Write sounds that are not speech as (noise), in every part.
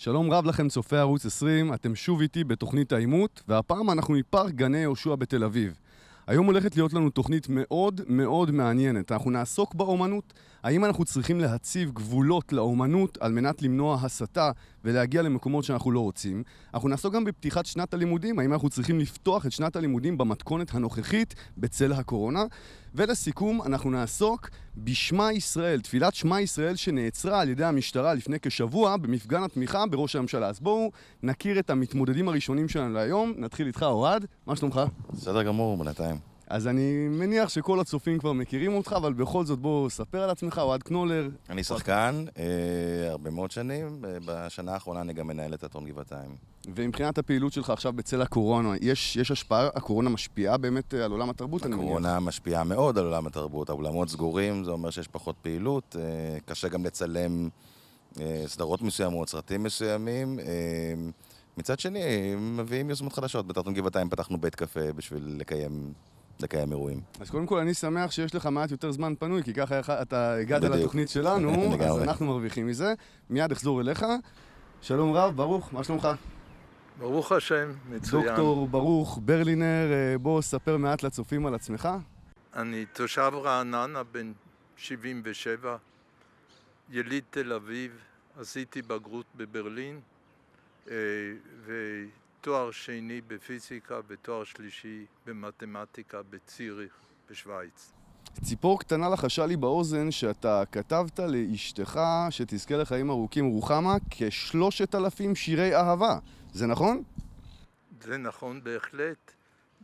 שלום רב לכם צופי ערוץ 20, אתם שוב איתי בתוכנית העימות, והפעם אנחנו מפארק גני יהושע בתל אביב. היום הולכת להיות לנו תוכנית מאוד מאוד מעניינת. אנחנו נעסוק באומנות, האם אנחנו צריכים להציב גבולות לאומנות על מנת למנוע הסתה ולהגיע למקומות שאנחנו לא רוצים? אנחנו נעסוק גם בפתיחת שנת הלימודים, האם אנחנו צריכים לפתוח את שנת הלימודים במתכונת הנוכחית בצל הקורונה? ולסיכום, אנחנו נעסוק בשמע ישראל, תפילת שמע ישראל שנעצרה על ידי המשטרה לפני כשבוע במפגן התמיכה בראש הממשלה. אז בואו נכיר את המתמודדים הראשונים שלנו להיום. נתחיל איתך, אוהד, מה שלומך? בסדר גמור, בינתיים. אז אני מניח שכל הצופים כבר מכירים אותך, אבל בכל זאת בוא ספר על עצמך, אוהד קנולר. אני שחקן אה, הרבה מאוד שנים, אה, בשנה האחרונה אני גם מנהל את אתון גבעתיים. ומבחינת הפעילות שלך עכשיו בצל הקורונה, יש, יש השפעה, הקורונה משפיעה באמת אה, על עולם התרבות, אני מניח. הקורונה משפיעה מאוד על עולם התרבות, האולמות סגורים, זה אומר שיש פחות פעילות, אה, קשה גם לצלם אה, סדרות מסוימות, סרטים מסוימים. אה, מצד שני, מביאים יוזמות חדשות. בתרטון גבעתיים פתחנו בית קפה בשביל לקיים לקיים אירועים. אז קודם כל אני שמח שיש לך מעט יותר זמן פנוי, כי ככה אתה הגעת בדיוק. לתוכנית שלנו, (laughs) אז אנחנו מרוויחים מזה. מיד אחזור אליך. שלום רב, ברוך, מה שלומך? ברוך השם, מצוין. דוקטור ברוך ברלינר, אה, בוא ספר מעט לצופים על עצמך. אני תושב רעננה, בן 77, יליד תל אביב, עשיתי בגרות בברלין, ו... אה, תואר שני בפיזיקה ותואר שלישי במתמטיקה בציריך בשוויץ. ציפור קטנה לחשה לי באוזן שאתה כתבת לאשתך שתזכה לחיים ארוכים רוחמה כשלושת אלפים שירי אהבה. זה נכון? זה נכון בהחלט,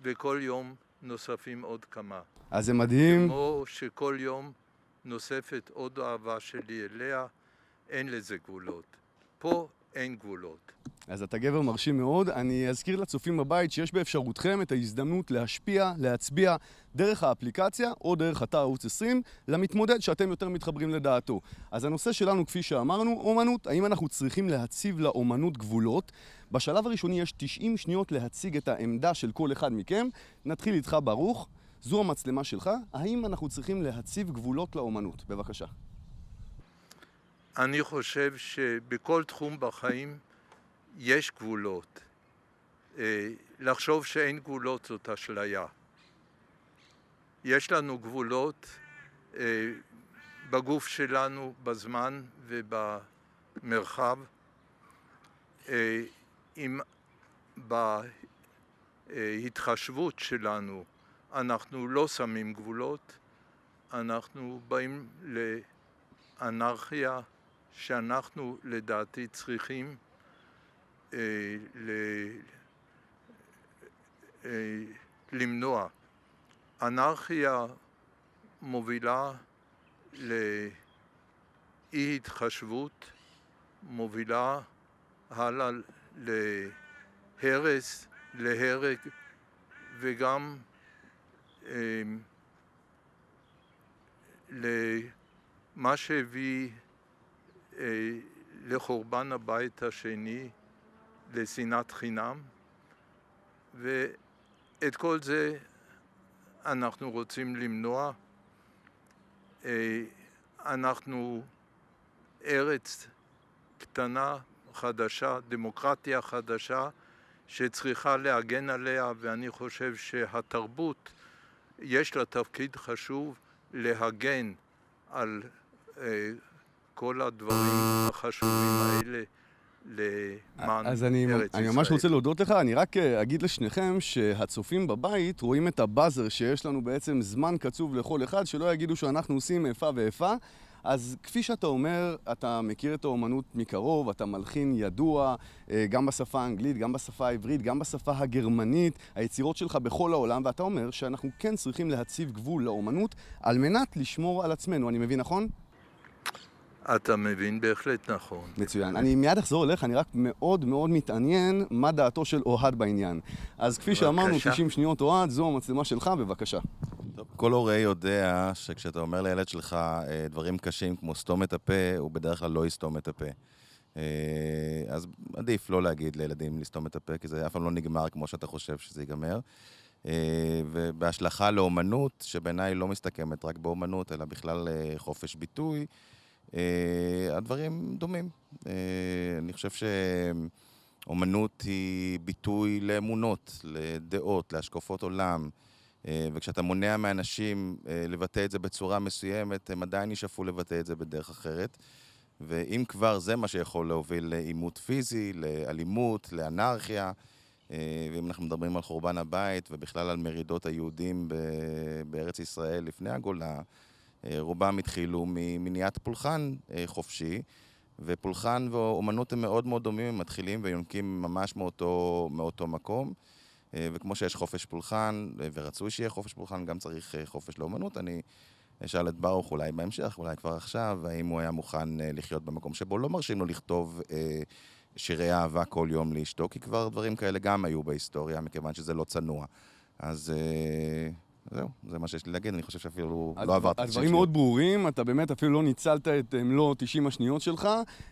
וכל יום נוספים עוד כמה. אז זה מדהים. כמו שכל יום נוספת עוד אהבה שלי אליה, אין לזה גבולות. פה אין גבולות. אז אתה גבר מרשים מאוד. אני אזכיר לצופים בבית שיש באפשרותכם את ההזדמנות להשפיע, להצביע, דרך האפליקציה או דרך אתר ערוץ 20 למתמודד שאתם יותר מתחברים לדעתו. אז הנושא שלנו, כפי שאמרנו, אומנות. האם אנחנו צריכים להציב לאומנות גבולות? בשלב הראשוני יש 90 שניות להציג את העמדה של כל אחד מכם. נתחיל איתך, ברוך. זו המצלמה שלך. האם אנחנו צריכים להציב גבולות לאומנות? בבקשה. אני חושב שבכל תחום בחיים יש גבולות. אה, לחשוב שאין גבולות זאת אשליה. יש לנו גבולות אה, בגוף שלנו, בזמן ובמרחב. אה, אם בהתחשבות שלנו אנחנו לא שמים גבולות, אנחנו באים לאנרכיה, שאנחנו לדעתי צריכים אה, ל, אה, למנוע. אנרכיה מובילה לאי התחשבות, מובילה הלאה להרס, להרג וגם אה, למה שהביא אה, לחורבן הבית השני, לשנאת חינם, ואת כל זה אנחנו רוצים למנוע. אה, אנחנו ארץ קטנה, חדשה, דמוקרטיה חדשה, שצריכה להגן עליה, ואני חושב שהתרבות, יש לה תפקיד חשוב להגן על אה, כל הדברים החשובים האלה. למען ארץ אני, ישראל. אז אני ממש רוצה להודות לך, אני רק אה, אגיד לשניכם שהצופים בבית רואים את הבאזר שיש לנו בעצם זמן קצוב לכל אחד, שלא יגידו שאנחנו עושים איפה ואיפה. אז כפי שאתה אומר, אתה מכיר את האומנות מקרוב, אתה מלחין ידוע, אה, גם בשפה האנגלית, גם בשפה העברית, גם בשפה הגרמנית, היצירות שלך בכל העולם, ואתה אומר שאנחנו כן צריכים להציב גבול לאומנות על מנת לשמור על עצמנו, אני מבין נכון? אתה מבין בהחלט נכון. מצוין. אני מיד אחזור אליך, אני רק מאוד מאוד מתעניין מה דעתו של אוהד בעניין. אז כפי בבקשה. שאמרנו, 90 שניות אוהד, זו המצלמה שלך, בבקשה. טוב, כל הורה יודע שכשאתה אומר לילד שלך אה, דברים קשים כמו סתום את הפה, הוא בדרך כלל לא יסתום את הפה. אה, אז עדיף לא להגיד לילדים לסתום את הפה, כי זה אף פעם לא נגמר כמו שאתה חושב שזה ייגמר. אה, ובהשלכה לאומנות, שבעיניי לא מסתכמת רק באומנות, אלא בכלל חופש ביטוי, אה, הדברים דומים. אה, אני חושב שאומנות היא ביטוי לאמונות, לדעות, להשקפות עולם. אה, וכשאתה מונע מאנשים לבטא את זה בצורה מסוימת, הם עדיין ישאפו לבטא את זה בדרך אחרת. ואם כבר, זה מה שיכול להוביל לעימות פיזי, לאלימות, לאנרכיה. ואם אנחנו מדברים על חורבן הבית ובכלל על מרידות היהודים בארץ ישראל לפני הגולה, אה, רובם התחילו ממניעת פולחן אה, חופשי, ופולחן ואומנות הם מאוד מאוד דומים, הם מתחילים ויונקים ממש מאותו, מאותו מקום. אה, וכמו שיש חופש פולחן, ורצוי שיהיה חופש פולחן, גם צריך חופש לאומנות. אני אשאל את ברוך אולי בהמשך, אולי כבר עכשיו, האם הוא היה מוכן לחיות במקום שבו לא מרשים לו לכתוב שירי אהבה כל יום לאשתו, כי כבר דברים כאלה גם היו בהיסטוריה, מכיוון שזה לא צנוע. אז זהו, זה מה שיש לי להגיד, אני חושב שאפילו לא עברת 90 שניות. הדברים מאוד ברורים, אתה באמת אפילו לא ניצלת את מלוא 90 השניות שלך,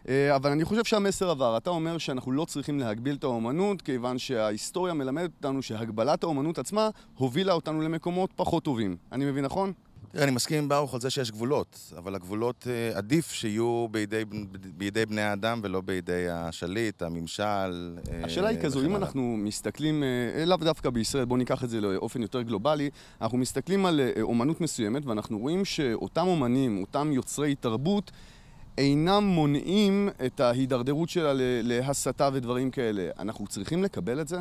אה, אבל אני חושב שהמסר עבר. אתה אומר שאנחנו לא צריכים להגביל את האומנות, כיוון שההיסטוריה מלמדת אותנו שהגבלת האומנות עצמה הובילה אותנו למקומות פחות טובים. אני מבין נכון? תראה, אני מסכים עם ברוך על זה שיש גבולות, אבל הגבולות אה, עדיף שיהיו בידי, בידי בני האדם ולא בידי השליט, הממשל. אה, השאלה היא כזו, אם אנחנו מסתכלים, אה, לאו דווקא בישראל, בואו ניקח את זה לאופן יותר גלובלי, אנחנו מסתכלים על אומנות מסוימת ואנחנו רואים שאותם אומנים, אותם יוצרי תרבות, אינם מונעים את ההידרדרות שלה להסתה ודברים כאלה. אנחנו צריכים לקבל את זה?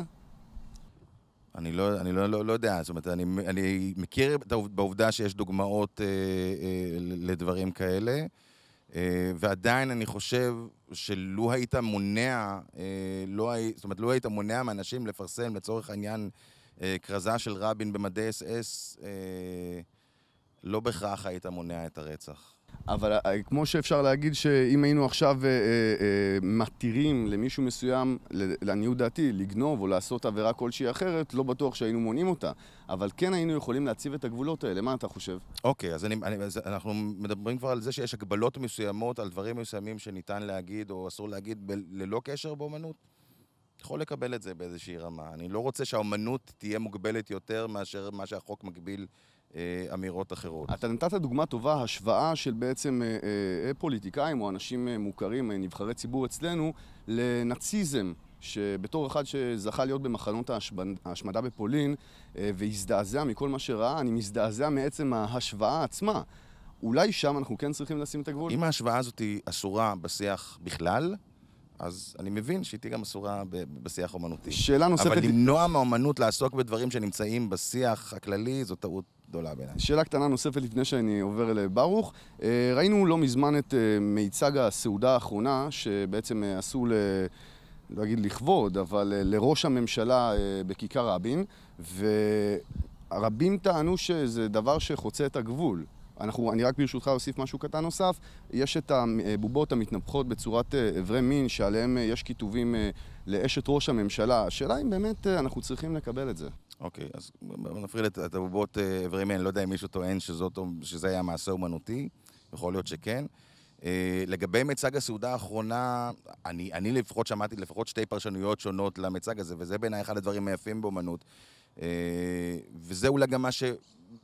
אני לא, אני לא, לא, לא יודע, זאת אומרת, אני, אני מכיר בעובדה שיש דוגמאות אה, אה, לדברים כאלה, אה, ועדיין אני חושב שלו היית מונע, אה, לא, הי, זאת אומרת, לו היית מונע מאנשים לפרסם לצורך העניין אה, כרזה של רבין במדי אס אס, אה, לא בהכרח היית מונע את הרצח. אבל אה, אה, כמו שאפשר להגיד שאם היינו עכשיו אה, אה, אה מתירים למישהו מסוים, לעניות דעתי, לגנוב או לעשות עבירה כלשהי אחרת, לא בטוח שהיינו מונעים אותה. אבל כן היינו יכולים להציב את הגבולות האלה, מה אתה חושב? אוקיי, אז, אז אנחנו מדברים כבר על זה שיש הגבלות מסוימות על דברים מסוימים שניתן להגיד או אסור להגיד ללא קשר באומנות? יכול לקבל את זה באיזושהי רמה. אני לא רוצה שהאומנות תהיה מוגבלת יותר מאשר מה שהחוק מגביל אה, אמירות אחרות. אתה נתת דוגמה טובה, השוואה של בעצם אה, אה, אה פוליטיקאים או אנשים אה, מוכרים, אה, נבחרי ציבור אצלנו, לנאציזם. שבתור אחד שזכה להיות במחנות ההשמדה בפולין אה, והזדעזע מכל מה שראה, אני מזדעזע מעצם ההשוואה עצמה. אולי שם אנחנו כן צריכים לשים את הגבול? אם ההשוואה הזאת היא אסורה בשיח בכלל, אז אני מבין שהיא תהיה גם אסורה בשיח אומנותי. שאלה נוספת... אבל למנוע מהאומנות לעסוק בדברים שנמצאים בשיח הכללי, זו טעות גדולה בעיניי. שאלה קטנה נוספת לפני שאני עובר לברוך. אה, ראינו לא מזמן את אה, מיצג הסעודה האחרונה, שבעצם אה, עשו ל... לא אגיד לכבוד, אבל לראש הממשלה בכיכר רבין, ורבים טענו שזה דבר שחוצה את הגבול. אנחנו, אני רק ברשותך אוסיף משהו קטן נוסף, יש את הבובות המתנפחות בצורת אברי מין שעליהן יש כיתובים לאשת ראש הממשלה, השאלה אם באמת אנחנו צריכים לקבל את זה. אוקיי, אז נפריד את הבובות אה, איברי מין, לא יודע אם מישהו טוען שזאת, שזה היה מעשה אומנותי, יכול להיות שכן. אה, לגבי מיצג הסעודה האחרונה, אני, אני לפחות שמעתי לפחות שתי פרשנויות שונות למיצג הזה, וזה בעיניי אחד הדברים היפים באומנות. אה, וזה אולי גם מה, ש,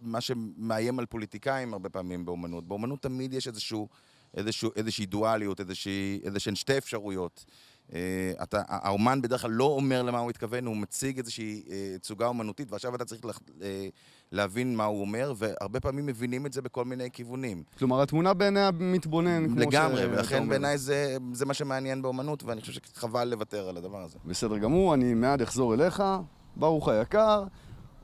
מה שמאיים על פוליטיקאים הרבה פעמים באומנות. באומנות תמיד יש איזשהו, איזשהו, איזושהי דואליות, איזושהי, איזשהן שתי אפשרויות. אה, אתה, האומן בדרך כלל לא אומר למה הוא התכוון, הוא מציג איזושהי אה, תצוגה אומנותית, ועכשיו אתה צריך לח, אה, להבין מה הוא אומר, והרבה פעמים מבינים את זה בכל מיני כיוונים. כלומר, התמונה בעיני המתבונן, כמו לגמרי, ולכן בעיניי זה, זה מה שמעניין באומנות, ואני חושב שחבל לוותר על הדבר הזה. בסדר גמור, אני מיד אחזור אליך. ברוך היקר,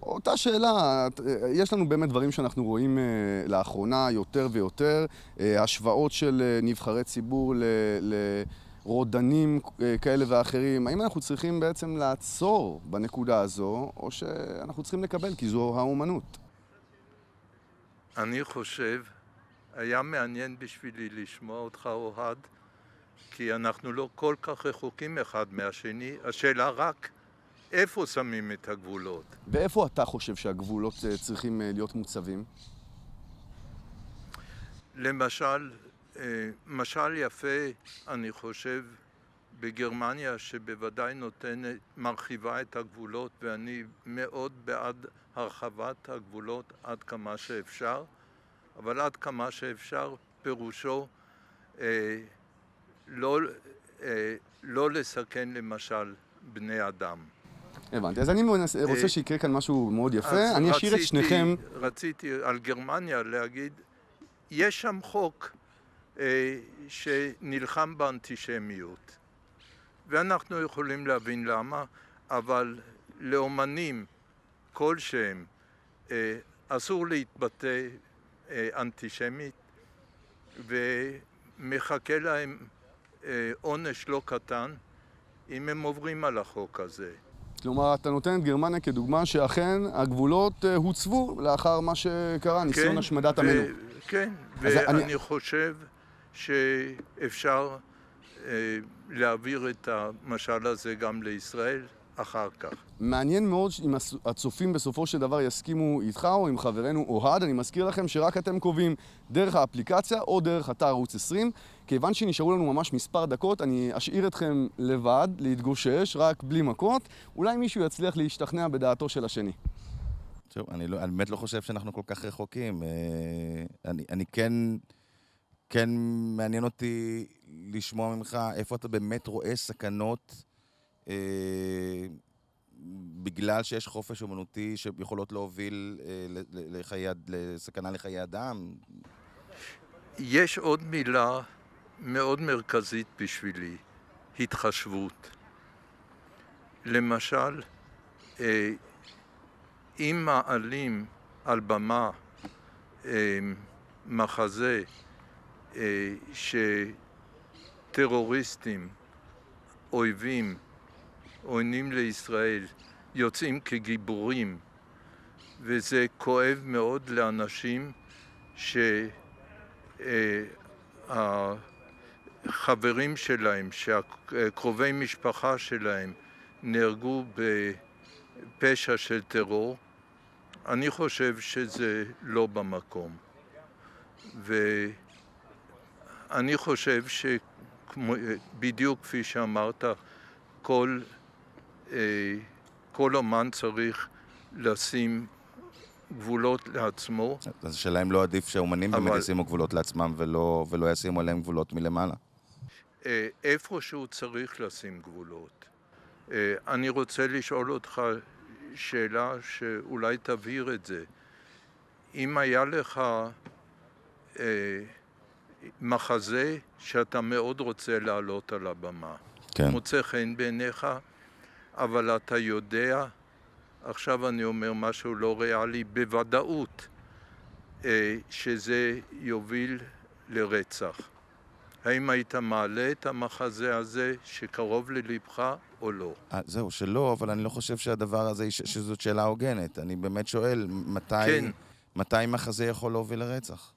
אותה שאלה, יש לנו באמת דברים שאנחנו רואים אה, לאחרונה יותר ויותר, אה, השוואות של אה, נבחרי ציבור ל... ל רודנים אה, כאלה ואחרים, האם אנחנו צריכים בעצם לעצור בנקודה הזו, או שאנחנו צריכים לקבל, כי זו האומנות? אני חושב, היה מעניין בשבילי לשמוע אותך, אוהד, כי אנחנו לא כל כך רחוקים אחד מהשני, השאלה רק איפה שמים את הגבולות. ואיפה אתה חושב שהגבולות אה, צריכים אה, להיות מוצבים? למשל, אה, משל יפה, אני חושב, בגרמניה, שבוודאי נותנת, מרחיבה את הגבולות, ואני מאוד בעד הרחבת הגבולות עד כמה שאפשר, אבל עד כמה שאפשר פירושו אה, לא, אה, לא לסכן למשל בני אדם. הבנתי, אז אני מנס, אה, רוצה שיקרה כאן משהו מאוד יפה, אני אשאיר את שניכם... רציתי על גרמניה להגיד, יש שם חוק. אה, שנלחם באנטישמיות. ואנחנו יכולים להבין למה, אבל לאומנים כלשהם אה, אסור להתבטא אה, אנטישמית, ומחכה להם עונש לא קטן אם הם עוברים על החוק הזה. כלומר, אתה נותן את גרמניה כדוגמה שאכן הגבולות הוצבו לאחר מה שקרה, ניסיון כן, השמדת עמנו. כן, ואני אני... חושב שאפשר אה, להעביר את המשל הזה גם לישראל אחר כך. מעניין מאוד אם הצופים בסופו של דבר יסכימו איתך או עם חברנו אוהד. אני מזכיר לכם שרק אתם קובעים דרך האפליקציה או דרך אתר ערוץ 20. כיוון שנשארו לנו ממש מספר דקות, אני אשאיר אתכם לבד, להתגושש, רק בלי מכות. אולי מישהו יצליח להשתכנע בדעתו של השני. טוב, אני, לא, אני באמת לא חושב שאנחנו כל כך רחוקים. אה, אני, אני כן... כן מעניין אותי לשמוע ממך איפה אתה באמת רואה סכנות אה, בגלל שיש חופש אומנותי שיכולות להוביל אה, לחיי, לסכנה לחיי אדם. יש עוד מילה מאוד מרכזית בשבילי, התחשבות. למשל, אה, אם מעלים על במה אה, מחזה שטרוריסטים, אויבים, עוינים לישראל, יוצאים כגיבורים, וזה כואב מאוד לאנשים שהחברים אה, שלהם, שקרובי משפחה שלהם נהרגו בפשע של טרור. אני חושב שזה לא במקום. ו... אני חושב שבדיוק כפי שאמרת, כל, אה, כל אומן צריך לשים גבולות לעצמו. אז השאלה אם לא עדיף שהאומנים אבל... באמת ישימו גבולות לעצמם ולא, ולא ישימו עליהם גבולות מלמעלה. אה, איפשהו צריך לשים גבולות. אה, אני רוצה לשאול אותך שאלה שאולי תבהיר את זה. אם היה לך אה, מחזה שאתה מאוד רוצה לעלות על הבמה. כן. מוצא חן בעיניך, אבל אתה יודע, עכשיו אני אומר משהו לא ריאלי, בוודאות, אה, שזה יוביל לרצח. האם היית מעלה את המחזה הזה שקרוב ללבך או לא? 아, אה, זהו, שלא, אבל אני לא חושב שהדבר הזה, ש- שזאת שאלה הוגנת. אני באמת שואל, מתי, כן. מתי מחזה יכול להוביל לרצח?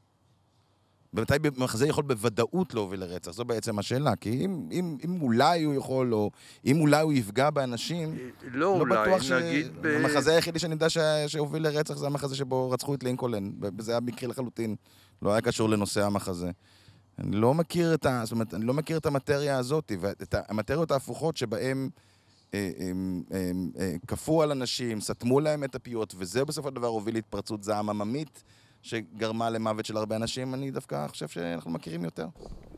ומתי מחזה יכול בוודאות להוביל לרצח? זו בעצם השאלה. כי אם, אם, אם אולי הוא יכול, או אם אולי הוא יפגע באנשים, לא, לא אולי, בטוח נגיד... ש... ב... המחזה היחידי שאני יודע ש... שהוביל לרצח זה המחזה שבו רצחו את לינקולן. וזה היה מקרה לחלוטין. לא היה קשור לנושא המחזה. אני לא מכיר את, ה... זאת אומרת, אני לא מכיר את המטריה הזאת, ואת המטריות ההפוכות שבהן... אה, אה, כפו על אנשים, סתמו להם את הפיות, וזה בסופו של דבר הוביל להתפרצות זעם עממית שגרמה למוות של הרבה אנשים, אני דווקא חושב שאנחנו מכירים יותר.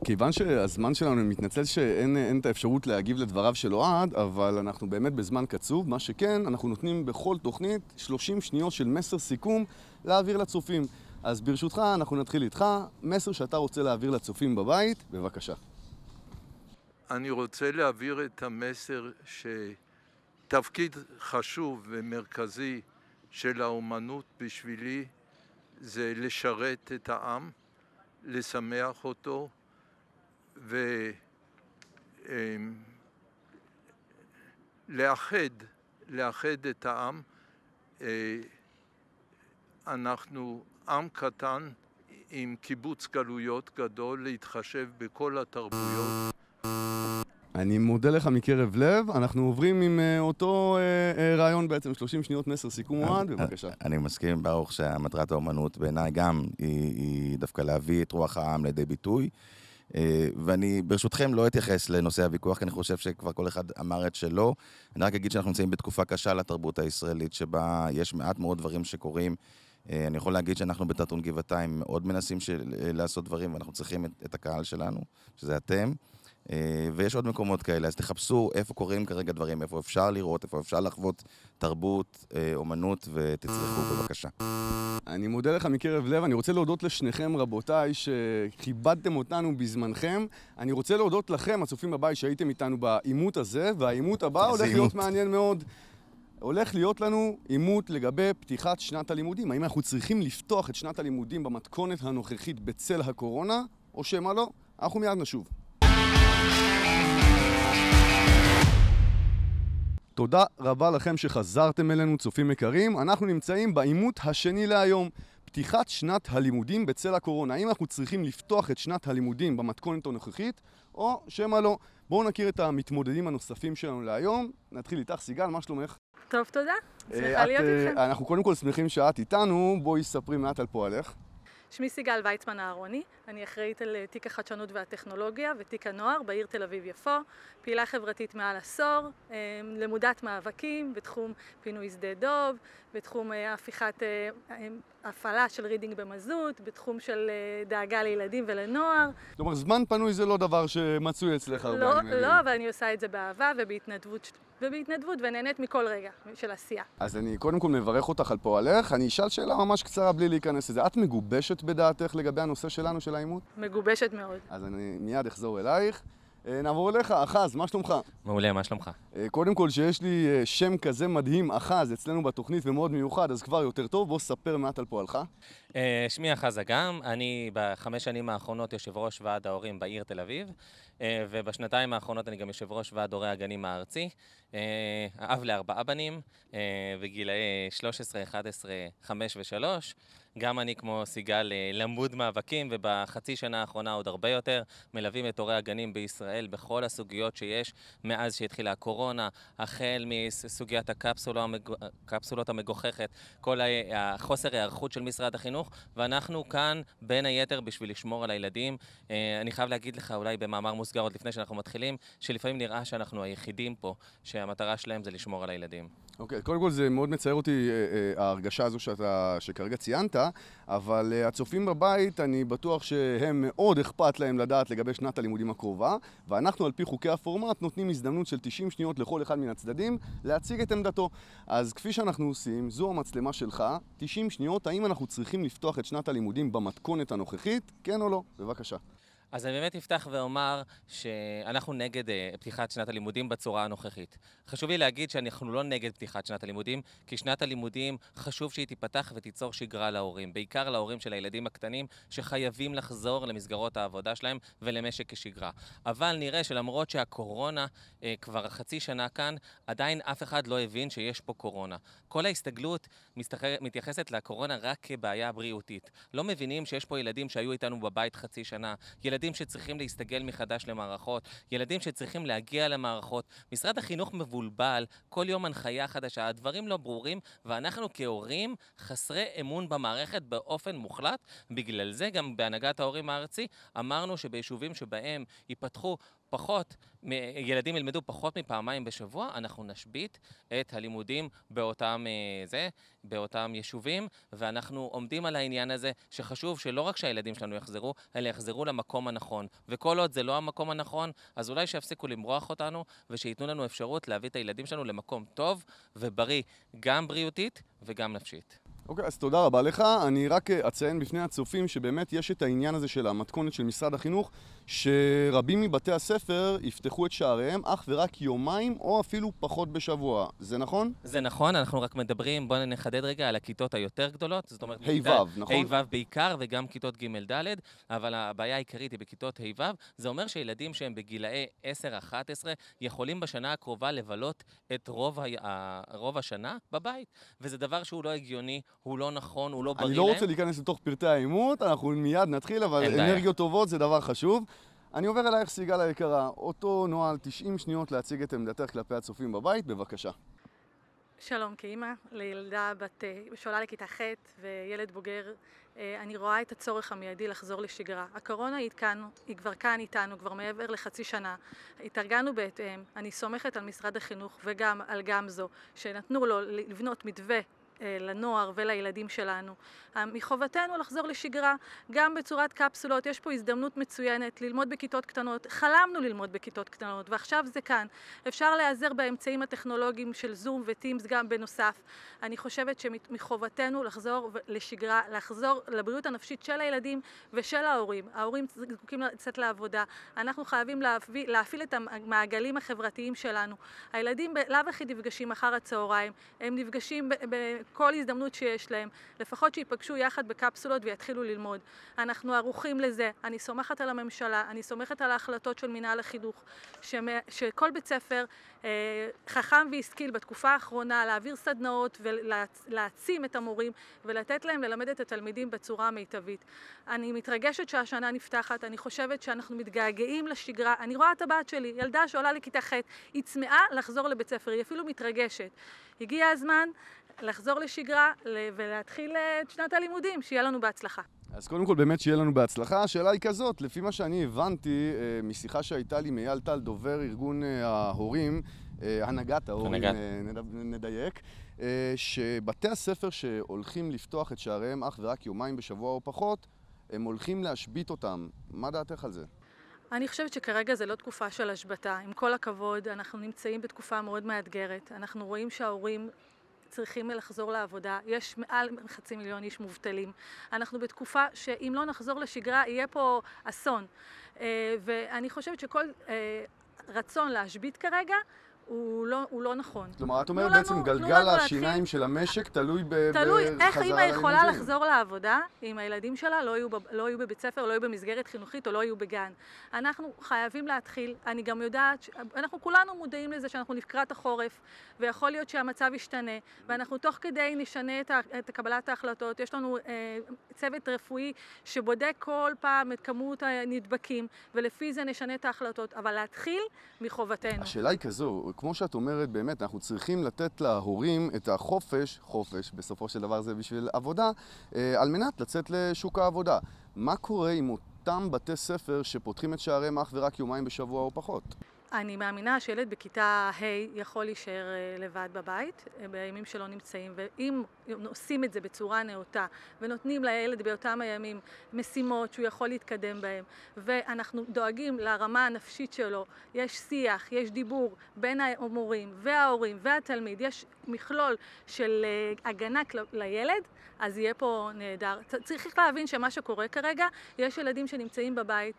כיוון שהזמן שלנו, אני מתנצל שאין את האפשרות להגיב לדבריו של אוהד, אבל אנחנו באמת בזמן קצוב. מה שכן, אנחנו נותנים בכל תוכנית 30 שניות של מסר סיכום להעביר לצופים. אז ברשותך, אנחנו נתחיל איתך. מסר שאתה רוצה להעביר לצופים בבית, בבקשה. אני רוצה להעביר את המסר שתפקיד חשוב ומרכזי של האומנות בשבילי זה לשרת את העם, לשמח אותו ולאחד, אמ, לאחד את העם. אה, אנחנו עם קטן עם קיבוץ גלויות גדול להתחשב בכל התרבויות אני מודה לך מקרב לב. אנחנו עוברים עם אה, אותו אה, אה, רעיון בעצם, 30 שניות מסר סיכום אוהד, בבקשה. אני מסכים, ברוך, שמטרת האומנות בעיניי גם היא, היא דווקא להביא את רוח העם לידי ביטוי. ואני ברשותכם לא אתייחס לנושא הוויכוח, כי אני חושב שכבר כל אחד אמר את שלו. אני רק אגיד שאנחנו נמצאים בתקופה קשה לתרבות הישראלית, שבה יש מעט מאוד דברים שקורים. אני יכול להגיד שאנחנו בתיאטרון גבעתיים מאוד מנסים של, לעשות דברים, ואנחנו צריכים את, את הקהל שלנו, שזה אתם. אה, ויש עוד מקומות כאלה, אז תחפשו איפה קורים כרגע דברים, איפה אפשר לראות, איפה אפשר לחוות תרבות, אה, אומנות, ותצרכו בבקשה. אני מודה לך מקרב לב, אני רוצה להודות לשניכם רבותיי שכיבדתם אותנו בזמנכם. אני רוצה להודות לכם, הצופים בבית, שהייתם איתנו בעימות הזה, והעימות הבא הולך עימות. להיות מעניין מאוד. הולך להיות לנו עימות לגבי פתיחת שנת הלימודים. האם אנחנו צריכים לפתוח את שנת הלימודים במתכונת הנוכחית בצל הקורונה, או שמא לא? אנחנו מיד נשוב. תודה רבה לכם שחזרתם אלינו, צופים יקרים. אנחנו נמצאים בעימות השני להיום, פתיחת שנת הלימודים בצל הקורונה. האם אנחנו צריכים לפתוח את שנת הלימודים במתכונת הנוכחית, או שמא לא? בואו נכיר את המתמודדים הנוספים שלנו להיום. נתחיל איתך, סיגל, מה שלומך? טוב, תודה. אה, שמחה להיות איתכם. אה, אנחנו קודם כל שמחים שאת איתנו, בואי ספרי מעט על פועלך. שמי סיגל ויצמן אהרוני, אני אחראית על אה, תיק החדשנות והטכנולוגיה ותיק הנוער בעיר תל אביב-יפו, פעילה חברתית מעל עשור, אה, למודת מאבקים בתחום פינוי שדה דוב, בתחום אה, הפיכת, הפעלה של רידינג במזוט, בתחום של דאגה לילדים ולנוער. כלומר, זמן פנוי זה לא דבר שמצוי אצלך הרבה. לא, אני לא, אבל אני עושה את זה באהבה ובהתנדבות, ובהתנדבות ונהנית מכל רגע של עשייה. אז אני קודם כל מברך אותך על פועלך. אני אשאל שאלה ממש קצרה בלי להיכנס לזה. את מגובשת בדעתך לגבי הנושא שלנו, של העימות. מגובשת מאוד. אז אני מיד אחזור אלייך. אה, נעבור אליך, אחז, מה שלומך? מעולה, מה שלומך? אה, קודם כל, שיש לי אה, שם כזה מדהים, אחז, אצלנו בתוכנית ומאוד מיוחד, אז כבר יותר טוב, בוא ספר מעט על פועלך. שמי אחז אגם, אני בחמש שנים האחרונות יושב ראש ועד ההורים בעיר תל אביב. אה, ובשנתיים האחרונות אני גם יושב ראש ועד הורי הגנים הארצי, אה, אב לארבעה בנים, בגילאי 13, 11, 5 ו-3. גם אני, כמו סיגל, אה, למוד מאבקים, ובחצי שנה האחרונה עוד הרבה יותר, מלווים את הורי הגנים בישראל בכל הסוגיות שיש מאז שהתחילה הקורונה, החל מסוגיית הקפסולה, הקפסולות המגוחכת, כל החוסר היערכות של משרד החינוך, ואנחנו כאן, בין היתר, בשביל לשמור על הילדים. אני חייב להגיד לך, אולי במאמר מוסר, הוזכר עוד לפני שאנחנו מתחילים, שלפעמים נראה שאנחנו היחידים פה, שהמטרה שלהם זה לשמור על הילדים. אוקיי, okay, קודם כל זה מאוד מצער אותי, אה, אה, ההרגשה הזו שאתה, שכרגע ציינת, אבל אה, הצופים בבית, אני בטוח שהם מאוד אכפת להם לדעת לגבי שנת הלימודים הקרובה, ואנחנו על פי חוקי הפורמט נותנים הזדמנות של 90 שניות לכל אחד מן הצדדים להציג את עמדתו. אז כפי שאנחנו עושים, זו המצלמה שלך, 90 שניות, האם אנחנו צריכים לפתוח את שנת הלימודים במתכונת הנוכחית, כן או לא? בבקשה. אז אני באמת אפתח ואומר שאנחנו נגד uh, פתיחת שנת הלימודים בצורה הנוכחית. חשוב לי להגיד שאנחנו לא נגד פתיחת שנת הלימודים, כי שנת הלימודים חשוב שהיא תיפתח ותיצור שגרה להורים, בעיקר להורים של הילדים הקטנים שחייבים לחזור למסגרות העבודה שלהם ולמשק כשגרה. אבל נראה שלמרות שהקורונה uh, כבר חצי שנה כאן, עדיין אף אחד לא הבין שיש פה קורונה. כל ההסתגלות מסתח... מתייחסת לקורונה רק כבעיה בריאותית. לא מבינים שיש פה ילדים שהיו איתנו בבית חצי שנה, ילד ילדים שצריכים להסתגל מחדש למערכות, ילדים שצריכים להגיע למערכות. משרד החינוך מבולבל, כל יום הנחיה חדשה, הדברים לא ברורים, ואנחנו כהורים חסרי אמון במערכת באופן מוחלט. בגלל זה גם בהנהגת ההורים הארצי אמרנו שביישובים שבהם ייפתחו פחות, ילדים ילמדו פחות מפעמיים בשבוע, אנחנו נשבית את הלימודים באותם, אה, זה, באותם יישובים, ואנחנו עומדים על העניין הזה שחשוב שלא רק שהילדים שלנו יחזרו, אלא יחזרו למקום הנכון. וכל עוד זה לא המקום הנכון, אז אולי שיפסיקו למרוח אותנו, ושייתנו לנו אפשרות להביא את הילדים שלנו למקום טוב ובריא, גם בריאותית וגם נפשית. אוקיי, okay, אז תודה רבה לך. אני רק אה, אציין בפני הצופים שבאמת יש את העניין הזה של המתכונת של משרד החינוך, שרבים מבתי הספר יפתחו את שעריהם אך ורק יומיים או אפילו פחות בשבוע. זה נכון? זה נכון, אנחנו רק מדברים, בואו נחדד רגע על הכיתות היותר גדולות, זאת אומרת... ה'-ו', נכון? ה'-ו' בעיקר וגם כיתות ג'-ד', אבל הבעיה העיקרית היא בכיתות ה'-ו', זה אומר שילדים שהם בגילאי 10-11 יכולים בשנה הקרובה לבלות את רוב, ה... רוב השנה בבית, וזה דבר שהוא לא הגיוני. הוא לא נכון, הוא לא בריא לא להם. אני לא רוצה להיכנס לתוך פרטי העימות, אנחנו מיד נתחיל, אבל אנרגיות דייך. טובות זה דבר חשוב. אני עובר אלייך, סיגל היקרה, אותו נוהל 90 שניות להציג את עמדתך כלפי הצופים בבית, בבקשה. שלום כאימא לילדה בת אה, שעולה לכיתה ח' וילד בוגר, אה, אני רואה את הצורך המיידי לחזור לשגרה. הקורונה היא כאן, היא כבר כאן איתנו, כבר מעבר לחצי שנה. התארגנו בהתאם, אני סומכת על משרד החינוך וגם על גמזו, שנתנו לו לבנות מתווה אה, לנוער ולילדים שלנו. אה, מחובתנו לחזור לשגרה גם בצורת קפסולות, יש פה הזדמנות מצוינת ללמוד בכיתות קטנות, חלמנו ללמוד בכיתות קטנות ועכשיו זה כאן. אפשר להיעזר באמצעים הטכנולוגיים של זום וטימס גם בנוסף. אני חושבת שמחובתנו לחזור לשגרה, לחזור לבריאות הנפשית של הילדים ושל ההורים. ההורים זקוקים לצאת לעבודה, אנחנו חייבים להפעיל, להפעיל את המעגלים החברתיים שלנו. הילדים בלאו הכי נפגשים אחר הצהריים, הם נפגשים כל הזדמנות שיש להם, לפחות שייפגשו יחד בקפסולות ויתחילו ללמוד. אנחנו ערוכים לזה, אני סומכת על הממשלה, אני סומכת על ההחלטות של מינהל החינוך, שמא, שכל בית ספר אה, חכם והשכיל בתקופה האחרונה להעביר סדנאות ולהעצים את המורים ולתת להם ללמד את התלמידים בצורה המיטבית. אני מתרגשת שהשנה נפתחת, אני חושבת שאנחנו מתגעגעים לשגרה, אני רואה את הבת שלי, ילדה שעולה לכיתה ח', היא צמאה לחזור לבית ספר, היא אפילו מתרגשת. הגיע הזמן לחזור לשגרה ולהתחיל אה, את שנת הלימודים, שיהיה לנו בהצלחה. אז קודם כל באמת שיהיה לנו בהצלחה. השאלה היא כזאת, לפי מה שאני הבנתי אה, משיחה שהייתה לי עם אייל טל, דובר ארגון אה, ההורים, הנהגת ההורים, הנגת. נדייק, שבתי הספר שהולכים לפתוח את שעריהם אך ורק יומיים בשבוע או פחות, הם הולכים להשבית אותם. מה דעתך על זה? אני חושבת שכרגע זה לא תקופה של השבתה. עם כל הכבוד, אנחנו נמצאים בתקופה מאוד מאתגרת. אנחנו רואים שההורים צריכים לחזור לעבודה, יש מעל חצי מיליון איש מובטלים. אנחנו בתקופה שאם לא נחזור לשגרה יהיה פה אסון. אה, ואני חושבת שכל אה, רצון להשבית כרגע הוא לא, הוא לא נכון. כלומר, את אומרת בעצם לנו, גלגל השיניים של המשק תלוי בחזרה לילדים. תלוי איך אימא יכולה לילדים. לחזור לעבודה אם הילדים שלה לא יהיו, לא יהיו בבית ספר, לא יהיו במסגרת חינוכית או לא יהיו בגן. אנחנו חייבים להתחיל, אני גם יודעת, אנחנו כולנו מודעים לזה שאנחנו לקראת החורף, ויכול להיות שהמצב ישתנה, ואנחנו תוך כדי נשנה את, את קבלת ההחלטות. יש לנו אה, צוות רפואי שבודק כל פעם את כמות הנדבקים, ולפי זה נשנה את ההחלטות, אבל להתחיל מחובתנו. השאלה היא כזו, כמו שאת אומרת, באמת, אנחנו צריכים לתת להורים את החופש, חופש, בסופו של דבר זה בשביל עבודה, אה, על מנת לצאת לשוק העבודה. מה קורה עם אותם בתי ספר שפותחים את שעריהם אך ורק יומיים בשבוע או פחות? אני מאמינה שילד בכיתה ה' יכול להישאר אה, לבד בבית אה, בימים שלא נמצאים, ואם עושים את זה בצורה נאותה ונותנים לילד באותם הימים משימות שהוא יכול להתקדם בהם, ואנחנו דואגים לרמה הנפשית שלו, יש שיח, יש דיבור בין המורים וההורים והתלמיד, יש מכלול של אה, הגנה לילד, אז יהיה פה נהדר. צריך להבין שמה שקורה כרגע, יש ילדים שנמצאים בבית,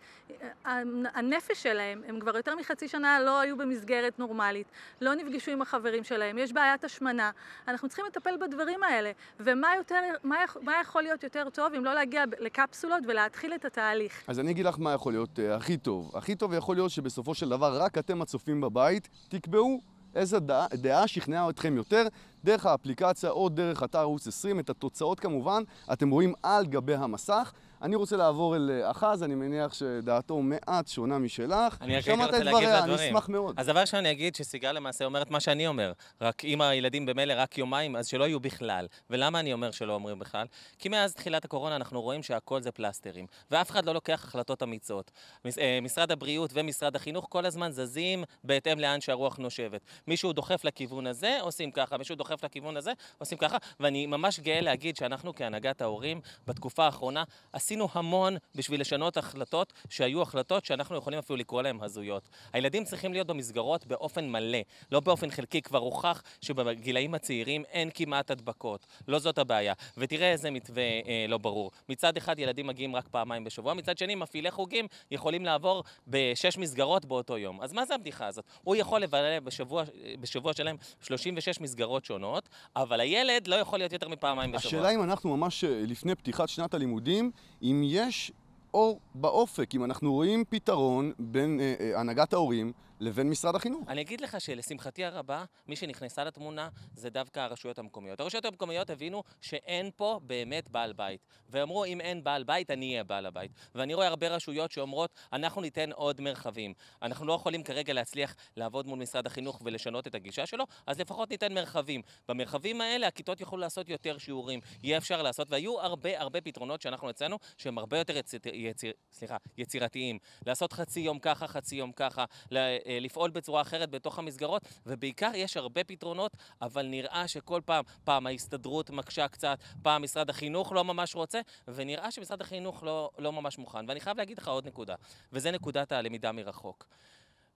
הנפש שלהם, הם כבר יותר מחצי שנה שנה לא היו במסגרת נורמלית, לא נפגשו עם החברים שלהם, יש בעיית השמנה. אנחנו צריכים לטפל בדברים האלה. ומה יותר, מה, מה יכול להיות יותר טוב אם לא להגיע לקפסולות ולהתחיל את התהליך? אז אני אגיד לך מה יכול להיות uh, הכי טוב. הכי טוב יכול להיות שבסופו של דבר רק אתם הצופים בבית תקבעו איזה דעה, דעה שכנעה אתכם יותר, דרך האפליקציה או דרך אתר ערוץ 20. את התוצאות כמובן אתם רואים על גבי המסך. אני רוצה לעבור אל אה, אחז, אני מניח שדעתו מעט שונה משלך. אני רק רוצה להגיד לדברים. אני אשמח מאוד. אז דבר שאני אגיד שסיגל למעשה אומרת מה שאני אומר. רק אם הילדים במילא רק יומיים, אז שלא יהיו בכלל. ולמה אני אומר שלא אומרים בכלל? כי מאז תחילת הקורונה אנחנו רואים שהכל זה פלסטרים, ואף אחד לא לוקח החלטות אמיצות. אה, משרד הבריאות ומשרד החינוך כל הזמן זזים בהתאם לאן שהרוח נושבת. מישהו דוחף לכיוון הזה, עושים ככה, מישהו דוחף לכיוון הזה, עושים ככה, ואני ממש גאה להגיד שאנחנו כהנהגת ההורים, בתקופה האחרונה, עשינו המון בשביל לשנות החלטות שהיו החלטות שאנחנו יכולים אפילו לקרוא להן הזויות. הילדים צריכים להיות במסגרות באופן מלא, לא באופן חלקי. כבר הוכח שבגילאים הצעירים אין כמעט הדבקות. לא זאת הבעיה. ותראה איזה מתווה אה, לא ברור. מצד אחד ילדים מגיעים רק פעמיים בשבוע, מצד שני מפעילי חוגים יכולים לעבור בשש מסגרות באותו יום. אז מה זה הבדיחה הזאת? הוא יכול לבלה בשבוע, בשבוע שלהם 36 מסגרות שונות, אבל הילד לא יכול להיות יותר מפעמיים בשבוע. השאלה אם אנחנו ממש אה, לפני פתיחת שנת הלימודים, אם יש אור באופק, אם אנחנו רואים פתרון בין אה, אה, הנהגת ההורים לבין משרד החינוך. אני אגיד לך שלשמחתי הרבה, מי שנכנסה לתמונה זה דווקא הרשויות המקומיות. הרשויות המקומיות הבינו שאין פה באמת בעל בית. ואמרו, אם אין בעל בית, אני אהיה בעל הבית. ואני רואה הרבה רשויות שאומרות, אנחנו ניתן עוד מרחבים. אנחנו לא יכולים כרגע להצליח לעבוד מול משרד החינוך ולשנות את הגישה שלו, אז לפחות ניתן מרחבים. במרחבים האלה הכיתות יוכלו לעשות יותר שיעורים, יהיה אפשר לעשות, והיו הרבה הרבה פתרונות שאנחנו הצענו, שהם הרבה יותר יציר, יציר, סליחה, יצירתיים. לעשות חצי יום ככה, חצי יום ככה, אה, אה, לפעול בצורה אחרת בתוך המסגרות, ובעיקר יש הרבה פתרונות, אבל נראה שכל פעם, פעם ההסתדרות מקשה קצת, פעם משרד החינוך לא ממש רוצה, ונראה שמשרד החינוך לא, לא ממש מוכן. ואני חייב להגיד לך עוד נקודה, וזה נקודת הלמידה מרחוק.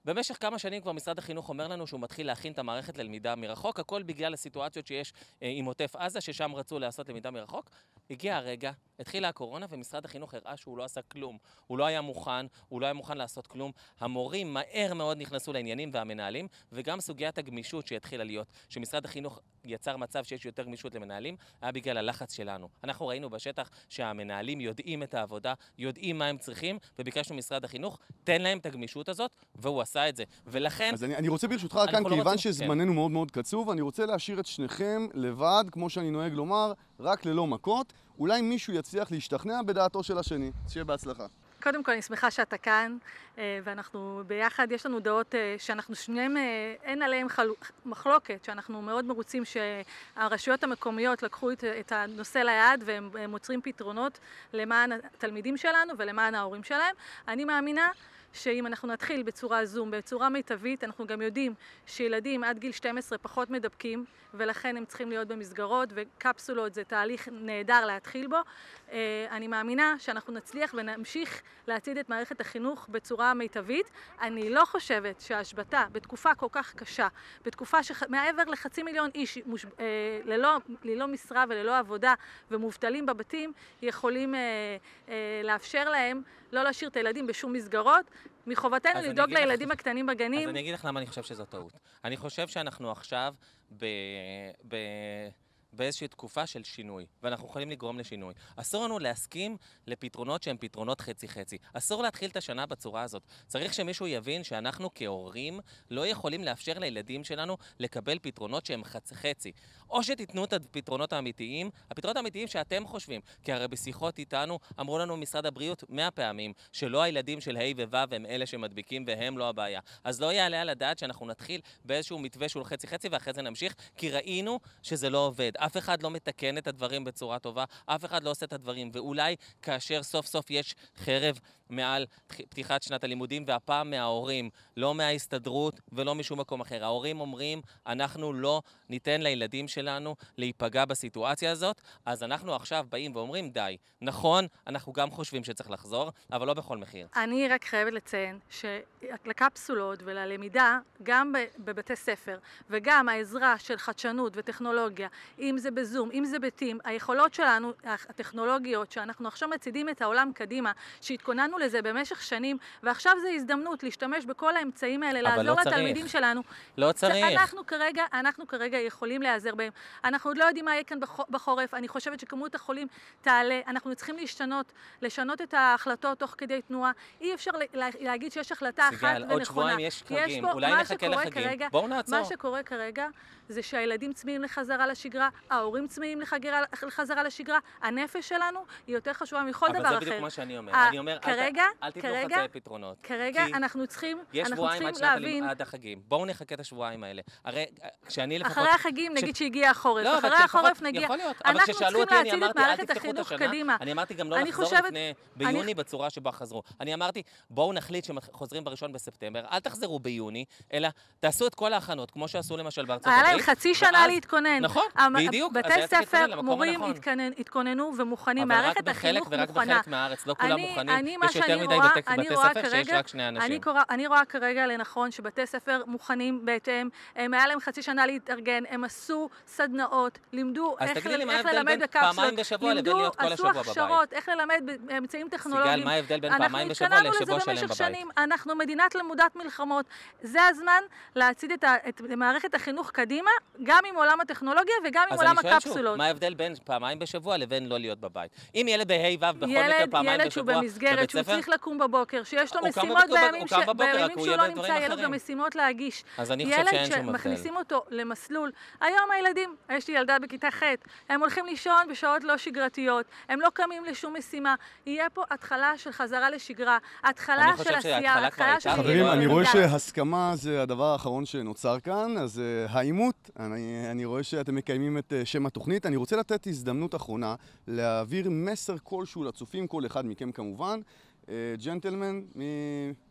במשך כמה שנים כבר משרד החינוך אומר לנו שהוא מתחיל להכין את המערכת ללמידה מרחוק, הכל בגלל הסיטואציות שיש אה, עם עוטף עזה, ששם רצו לעשות למידה מרחוק. הגיע הרגע, התחילה הקורונה ומשרד החינוך הראה שהוא לא עשה כלום. הוא לא היה מוכן, הוא לא היה מוכן לעשות כלום. המורים מהר מאוד נכנסו לעניינים והמנהלים, וגם סוגיית הגמישות שהתחילה להיות, שמשרד החינוך יצר מצב שיש יותר גמישות למנהלים, היה בגלל הלחץ שלנו. אנחנו ראינו בשטח שהמנהלים יודעים את העבודה, יודעים מה הם צריכים, וביקשנו ממשרד החינוך, תן להם את הגמישות הזאת, והוא עשה את זה. ולכן... אז אני, אני רוצה ברשותך כאן, לא כיוון רוצים, כן. שזמננו כן. מאוד מאוד קצוב, אני רוצה להשאיר את שניכם לבד, כמו שאני נוהג לומר, רק ללא מכות. אולי מישהו יצליח להשתכנע בדעתו של השני. שיהיה בהצלחה. קודם כל אני שמחה שאתה כאן, אה, ואנחנו ביחד, יש לנו דעות אה, שאנחנו שניהם, אה, אין עליהן חל... מחלוקת, שאנחנו מאוד מרוצים שהרשויות המקומיות לקחו את, את הנושא ליד והם מוצרים פתרונות למען התלמידים שלנו ולמען ההורים שלהם. אני מאמינה שאם אנחנו נתחיל בצורה זום, בצורה מיטבית, אנחנו גם יודעים שילדים עד גיל 12 פחות מדבקים, ולכן הם צריכים להיות במסגרות, וקפסולות זה תהליך נהדר להתחיל בו. אה, אני מאמינה שאנחנו נצליח ונמשיך להצעיד את מערכת החינוך בצורה מיטבית. אני לא חושבת שההשבתה בתקופה כל כך קשה, בתקופה שמעבר שח... לחצי מיליון איש מושב... אה, ללא, ללא משרה וללא עבודה ומובטלים בבתים, יכולים אה, לאפשר להם לא להשאיר את הילדים בשום מסגרות. מחובתנו לדאוג לילדים לך, הקטנים בגנים. אז אני אגיד לך למה אני חושב שזו טעות. אני חושב שאנחנו עכשיו ב... ב... באיזושהי תקופה של שינוי, ואנחנו יכולים לגרום לשינוי. אסור לנו להסכים לפתרונות שהם פתרונות חצי-חצי. אסור להתחיל את השנה בצורה הזאת. צריך שמישהו יבין שאנחנו כהורים לא יכולים לאפשר לילדים שלנו לקבל פתרונות שהם חצי-חצי. או שתיתנו את הפתרונות האמיתיים, הפתרונות האמיתיים שאתם חושבים. כי הרי בשיחות איתנו אמרו לנו משרד הבריאות מאה פעמים, שלא הילדים של ה' וו' הם אלה שמדביקים והם לא הבעיה. אז לא יעלה על הדעת שאנחנו נתחיל באיזשהו מתווה שהוא חצי-חצי ואחרי זה נמשיך, כי ראינו שזה לא עובד. אף אחד לא מתקן את הדברים בצורה טובה, אף אחד לא עושה את הדברים, ואולי כאשר סוף סוף יש חרב מעל פתיחת שנת הלימודים, והפעם מההורים, לא מההסתדרות ולא משום מקום אחר. ההורים אומרים, אנחנו לא ניתן לילדים שלנו להיפגע בסיטואציה הזאת, אז אנחנו עכשיו באים ואומרים, די. נכון, אנחנו גם חושבים שצריך לחזור, אבל לא בכל מחיר. אני רק חייבת לציין שלקפסולות וללמידה, גם בבתי ספר, וגם העזרה של חדשנות וטכנולוגיה, אם זה בזום, אם זה בטים, היכולות שלנו, הטכנולוגיות, שאנחנו עכשיו מצידים את העולם קדימה, שהתכוננו התנגדנו לזה במשך שנים, ועכשיו זו הזדמנות להשתמש בכל האמצעים האלה, לא לעזור לא לתלמידים שלנו. לא צריך. אנחנו כרגע, אנחנו כרגע יכולים להיעזר בהם. אנחנו עוד לא יודעים מה יהיה כאן בחורף, אני חושבת שכמות החולים תעלה, אנחנו צריכים להשתנות, לשנות את ההחלטות תוך כדי תנועה. אי אפשר להגיד שיש החלטה אחת ונכונה. סיגל, עוד שבועיים יש חגים, יש פה, אולי נחכה לחגים. כרגע, בואו נעצור. מה שקורה כרגע זה שהילדים צמאים לחזרה לשגרה, ההורים צמאים לחזרה לשגרה, הנפש שלנו היא יותר חשובה מכל דבר אחר. אבל זה בדיוק מה שאני אומר. אני אומר, כרגע, אל תתנו כרגע, חצאי פתרונות. כרגע אנחנו צריכים, יש שבועיים עד, להבין... עד החגים. בואו נחכה את השבועיים האלה. הרי כשאני לפחות... אחרי החגים ש... נגיד שהגיע החורף. לא, אחרי החורף נגיע... יכול להיות. אבל כששאלו אותי, אני אמרתי, אל תפתחו את השנה. קדימה. אני אמרתי גם לא לחזור חושבת... לפני... ביוני אני... בצורה שבה חזרו. אני אמרתי, בואו נחליט שחוזרים בראשון בספטמבר, אל תחזרו ביוני, אלא תעשו את כל ההכנות, כמו שעשו למשל בארצות הברית. היה להם חצי שנה להתכונן. נכון, בדיוק. בתי ספר, מורים התכוננו ומוכנים. מערכת יש יותר מדי רואה, בתי, בתי ספר כרגע, שיש רק שני אנשים. אני, קורא, אני רואה כרגע לנכון שבתי ספר מוכנים בהתאם, הם היה להם חצי שנה להתארגן, הם עשו סדנאות, לימדו איך, לי איך ללמד בקפסולות, לימדו, עשו הכשרות, איך ללמד באמצעים טכנולוגיים. סיגל, מה ההבדל בין פעמיים בשבוע לשבוע שלם בבית? אנחנו התקנענו לזה במשך שנים, אנחנו מדינת למודת מלחמות, זה הזמן להצעיד את, את מערכת החינוך קדימה, גם עם עולם הטכנולוגיה וגם עם עולם הקפסולות. אז אני שואל שוב, מה ההבדל בין פעמיים בשבוע לבין לא להיות בבית? אם ילד בה'-ו' בכל מקרה פעמיים בשבוע, ילד שהוא במסגרת, שהוא שצריך לקום בבוקר, שיש לו משימות בימים, ש... בימים שהוא לא נמצא, יהיה לו גם משימות להגיש. אז אני חושב שאין שום מבדל. ילד שמכניסים אותו למסלול, היום הילדים, יש לי ילדה בכיתה ח', הם הולכים לישון בשעות לא שגרתיות, הם לא קמים לשום משימה, יהיה פה התחלה של חזרה לשגרה, התחלה של עשייה, התחלה של... חברים, אני רואה שהסכמה זה הדבר האחרון שנוצר כאן, אז אה, העימות, אני רואה שאתם מקיימים את אה, שם התוכנית. אני רוצה לתת הזדמנות אחרונה להעביר מסר כלשהו לצופים, כל אחד מכם כמובן, אה, ג'נטלמן,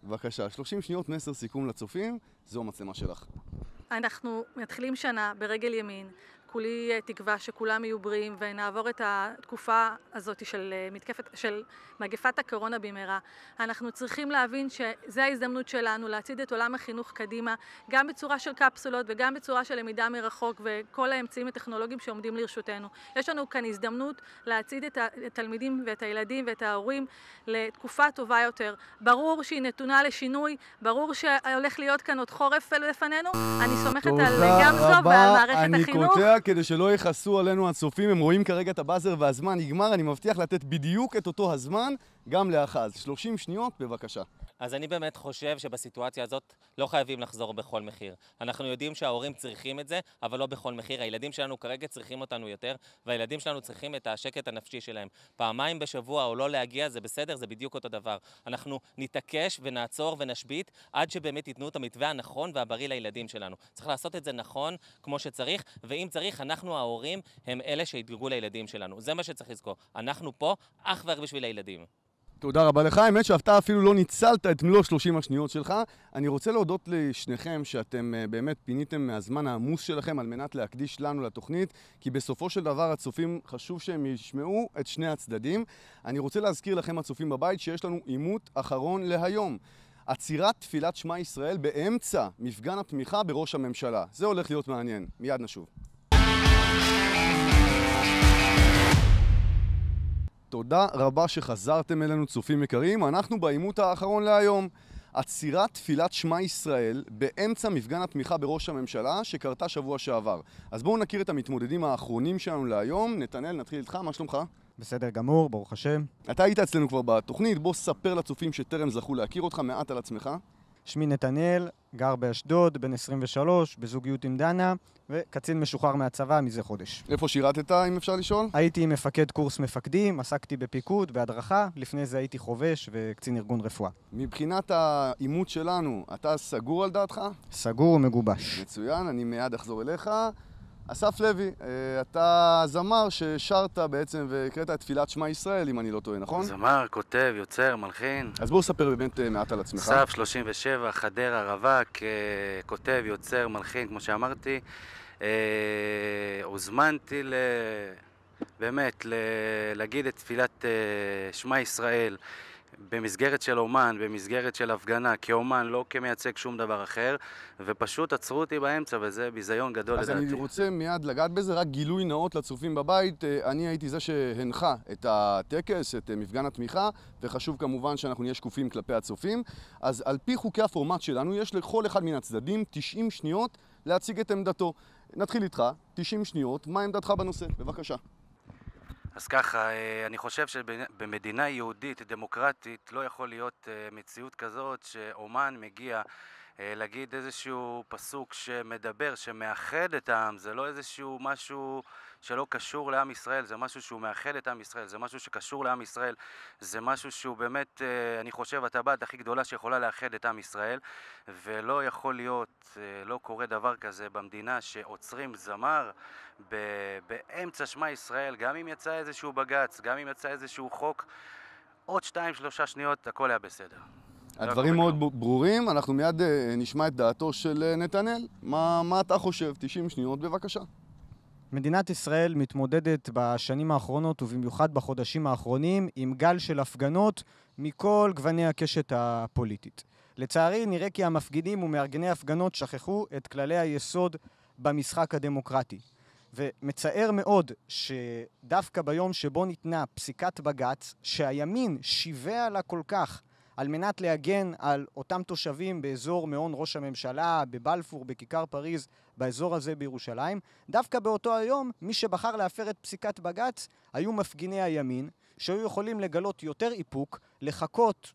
בבקשה, 30 שניות מסר סיכום לצופים, זו המצלמה שלך. אנחנו מתחילים שנה ברגל ימין. כולי אה, תקווה שכולם יהיו בריאים ונעבור את התקופה הזאת של, אה, מתקפת, של מגפת הקורונה במהרה. אנחנו צריכים להבין שזו ההזדמנות שלנו להצעיד את עולם החינוך קדימה, גם בצורה של קפסולות וגם בצורה של למידה מרחוק וכל האמצעים הטכנולוגיים שעומדים לרשותנו. יש לנו כאן הזדמנות להצעיד את התלמידים ואת הילדים ואת ההורים לתקופה טובה יותר. ברור שהיא נתונה לשינוי, ברור שהולך להיות כאן עוד חורף לפנינו. אני סומכת על אה, גמזו ועל מערכת החינוך. כדי שלא יכעסו עלינו הצופים, הם רואים כרגע את הבאזר והזמן נגמר, אני מבטיח לתת בדיוק את אותו הזמן. גם לאחז. 30 שניות, בבקשה. אז אני באמת חושב שבסיטואציה הזאת לא חייבים לחזור בכל מחיר. אנחנו יודעים שההורים צריכים את זה, אבל לא בכל מחיר. הילדים שלנו כרגע צריכים אותנו יותר, והילדים שלנו צריכים את השקט הנפשי שלהם. פעמיים בשבוע או לא להגיע זה בסדר, זה בדיוק אותו דבר. אנחנו נתעקש ונעצור ונשבית עד שבאמת ייתנו את המתווה הנכון והבריא לילדים שלנו. צריך לעשות את זה נכון כמו שצריך, ואם צריך, אנחנו ההורים הם אלה שידאגו לילדים שלנו. זה מה שצריך לזכור. אנחנו פה אך ורק בשביל הילדים. תודה רבה לך. האמת שאתה אפילו לא ניצלת את מלוא 30 השניות שלך. אני רוצה להודות לשניכם שאתם אה, באמת פיניתם מהזמן העמוס שלכם על מנת להקדיש לנו לתוכנית, כי בסופו של דבר הצופים, חשוב שהם ישמעו את שני הצדדים. אני רוצה להזכיר לכם, הצופים בבית, שיש לנו עימות אחרון להיום. עצירת תפילת שמע ישראל באמצע מפגן התמיכה בראש הממשלה. זה הולך להיות מעניין. מיד נשוב. תודה רבה שחזרתם אלינו, צופים יקרים. אנחנו בעימות האחרון להיום. עצירת תפילת שמע ישראל באמצע מפגן התמיכה בראש הממשלה שקרתה שבוע שעבר. אז בואו נכיר את המתמודדים האחרונים שלנו להיום. נתנאל, נתחיל איתך, מה שלומך? בסדר גמור, ברוך השם. אתה היית אצלנו כבר בתוכנית, בוא ספר לצופים שטרם זכו להכיר אותך מעט על עצמך. שמי נתנאל, גר באשדוד, בן 23, בזוגיות עם דנה, וקצין משוחרר מהצבא מזה חודש. איפה שירתת, אם אפשר לשאול? הייתי מפקד קורס מפקדים, עסקתי בפיקוד, בהדרכה, לפני זה הייתי חובש וקצין ארגון רפואה. מבחינת העימות שלנו, אתה סגור על דעתך? סגור ומגובש. מצוין, אני מיד אחזור אליך. אסף לוי, אה, אתה זמר ששרת בעצם והקראת את תפילת שמע ישראל, אם אני לא טועה, נכון? זמר, כותב, יוצר, מלחין. אז בואו ספר באמת אה, מעט על עצמך. אסף 37, חדרה, רווק, אה, כותב, יוצר, מלחין, כמו שאמרתי. הוזמנתי ל... באמת, ל... להגיד את תפילת שמע ישראל. במסגרת של אומן, במסגרת של הפגנה, כאומן, לא כמייצג שום דבר אחר, ופשוט עצרו אותי באמצע, וזה ביזיון גדול אז לדעתי. אז אני רוצה מיד לגעת בזה, רק גילוי נאות לצופים בבית, אה, אני הייתי זה שהנחה את הטקס, את אה, מפגן התמיכה, וחשוב כמובן שאנחנו נהיה שקופים כלפי הצופים. אז על פי חוקי הפורמט שלנו, יש לכל אחד מן הצדדים 90 שניות להציג את עמדתו. נתחיל איתך, 90 שניות, מה עמדתך בנושא? בבקשה. אז ככה, אה, אני חושב שבמדינה יהודית דמוקרטית לא יכול להיות אה, מציאות כזאת שאומן מגיע אה, להגיד איזשהו פסוק שמדבר, שמאחד את העם, זה לא איזשהו משהו שלא קשור לעם ישראל, זה משהו שהוא מאחד את עם ישראל, זה משהו שקשור לעם ישראל, זה משהו שהוא באמת, אה, אני חושב, הטבעת הכי גדולה שיכולה לאחד את עם ישראל, ולא יכול להיות, אה, לא קורה דבר כזה במדינה שעוצרים זמר באמצע שמע ישראל, גם אם יצא איזשהו בג"ץ, גם אם יצא איזשהו חוק, עוד שתיים, שלושה שניות, הכל היה בסדר. הדברים מאוד ברורים, אנחנו מיד אה, נשמע את דעתו של אה, נתנאל. מה, מה אתה חושב? 90 שניות, בבקשה. מדינת ישראל מתמודדת בשנים האחרונות, ובמיוחד בחודשים האחרונים, עם גל של הפגנות מכל גווני הקשת הפוליטית. לצערי, נראה כי המפגינים ומארגני הפגנות שכחו את כללי היסוד במשחק הדמוקרטי. ומצער מאוד שדווקא ביום שבו ניתנה פסיקת בג"ץ, שהימין שיווע לה כל כך על מנת להגן על אותם תושבים באזור מעון ראש הממשלה, בבלפור, בכיכר פריז, באזור הזה בירושלים. דווקא באותו היום, מי שבחר להפר את פסיקת בג"ץ היו מפגיני הימין, שהיו יכולים לגלות יותר איפוק, לחכות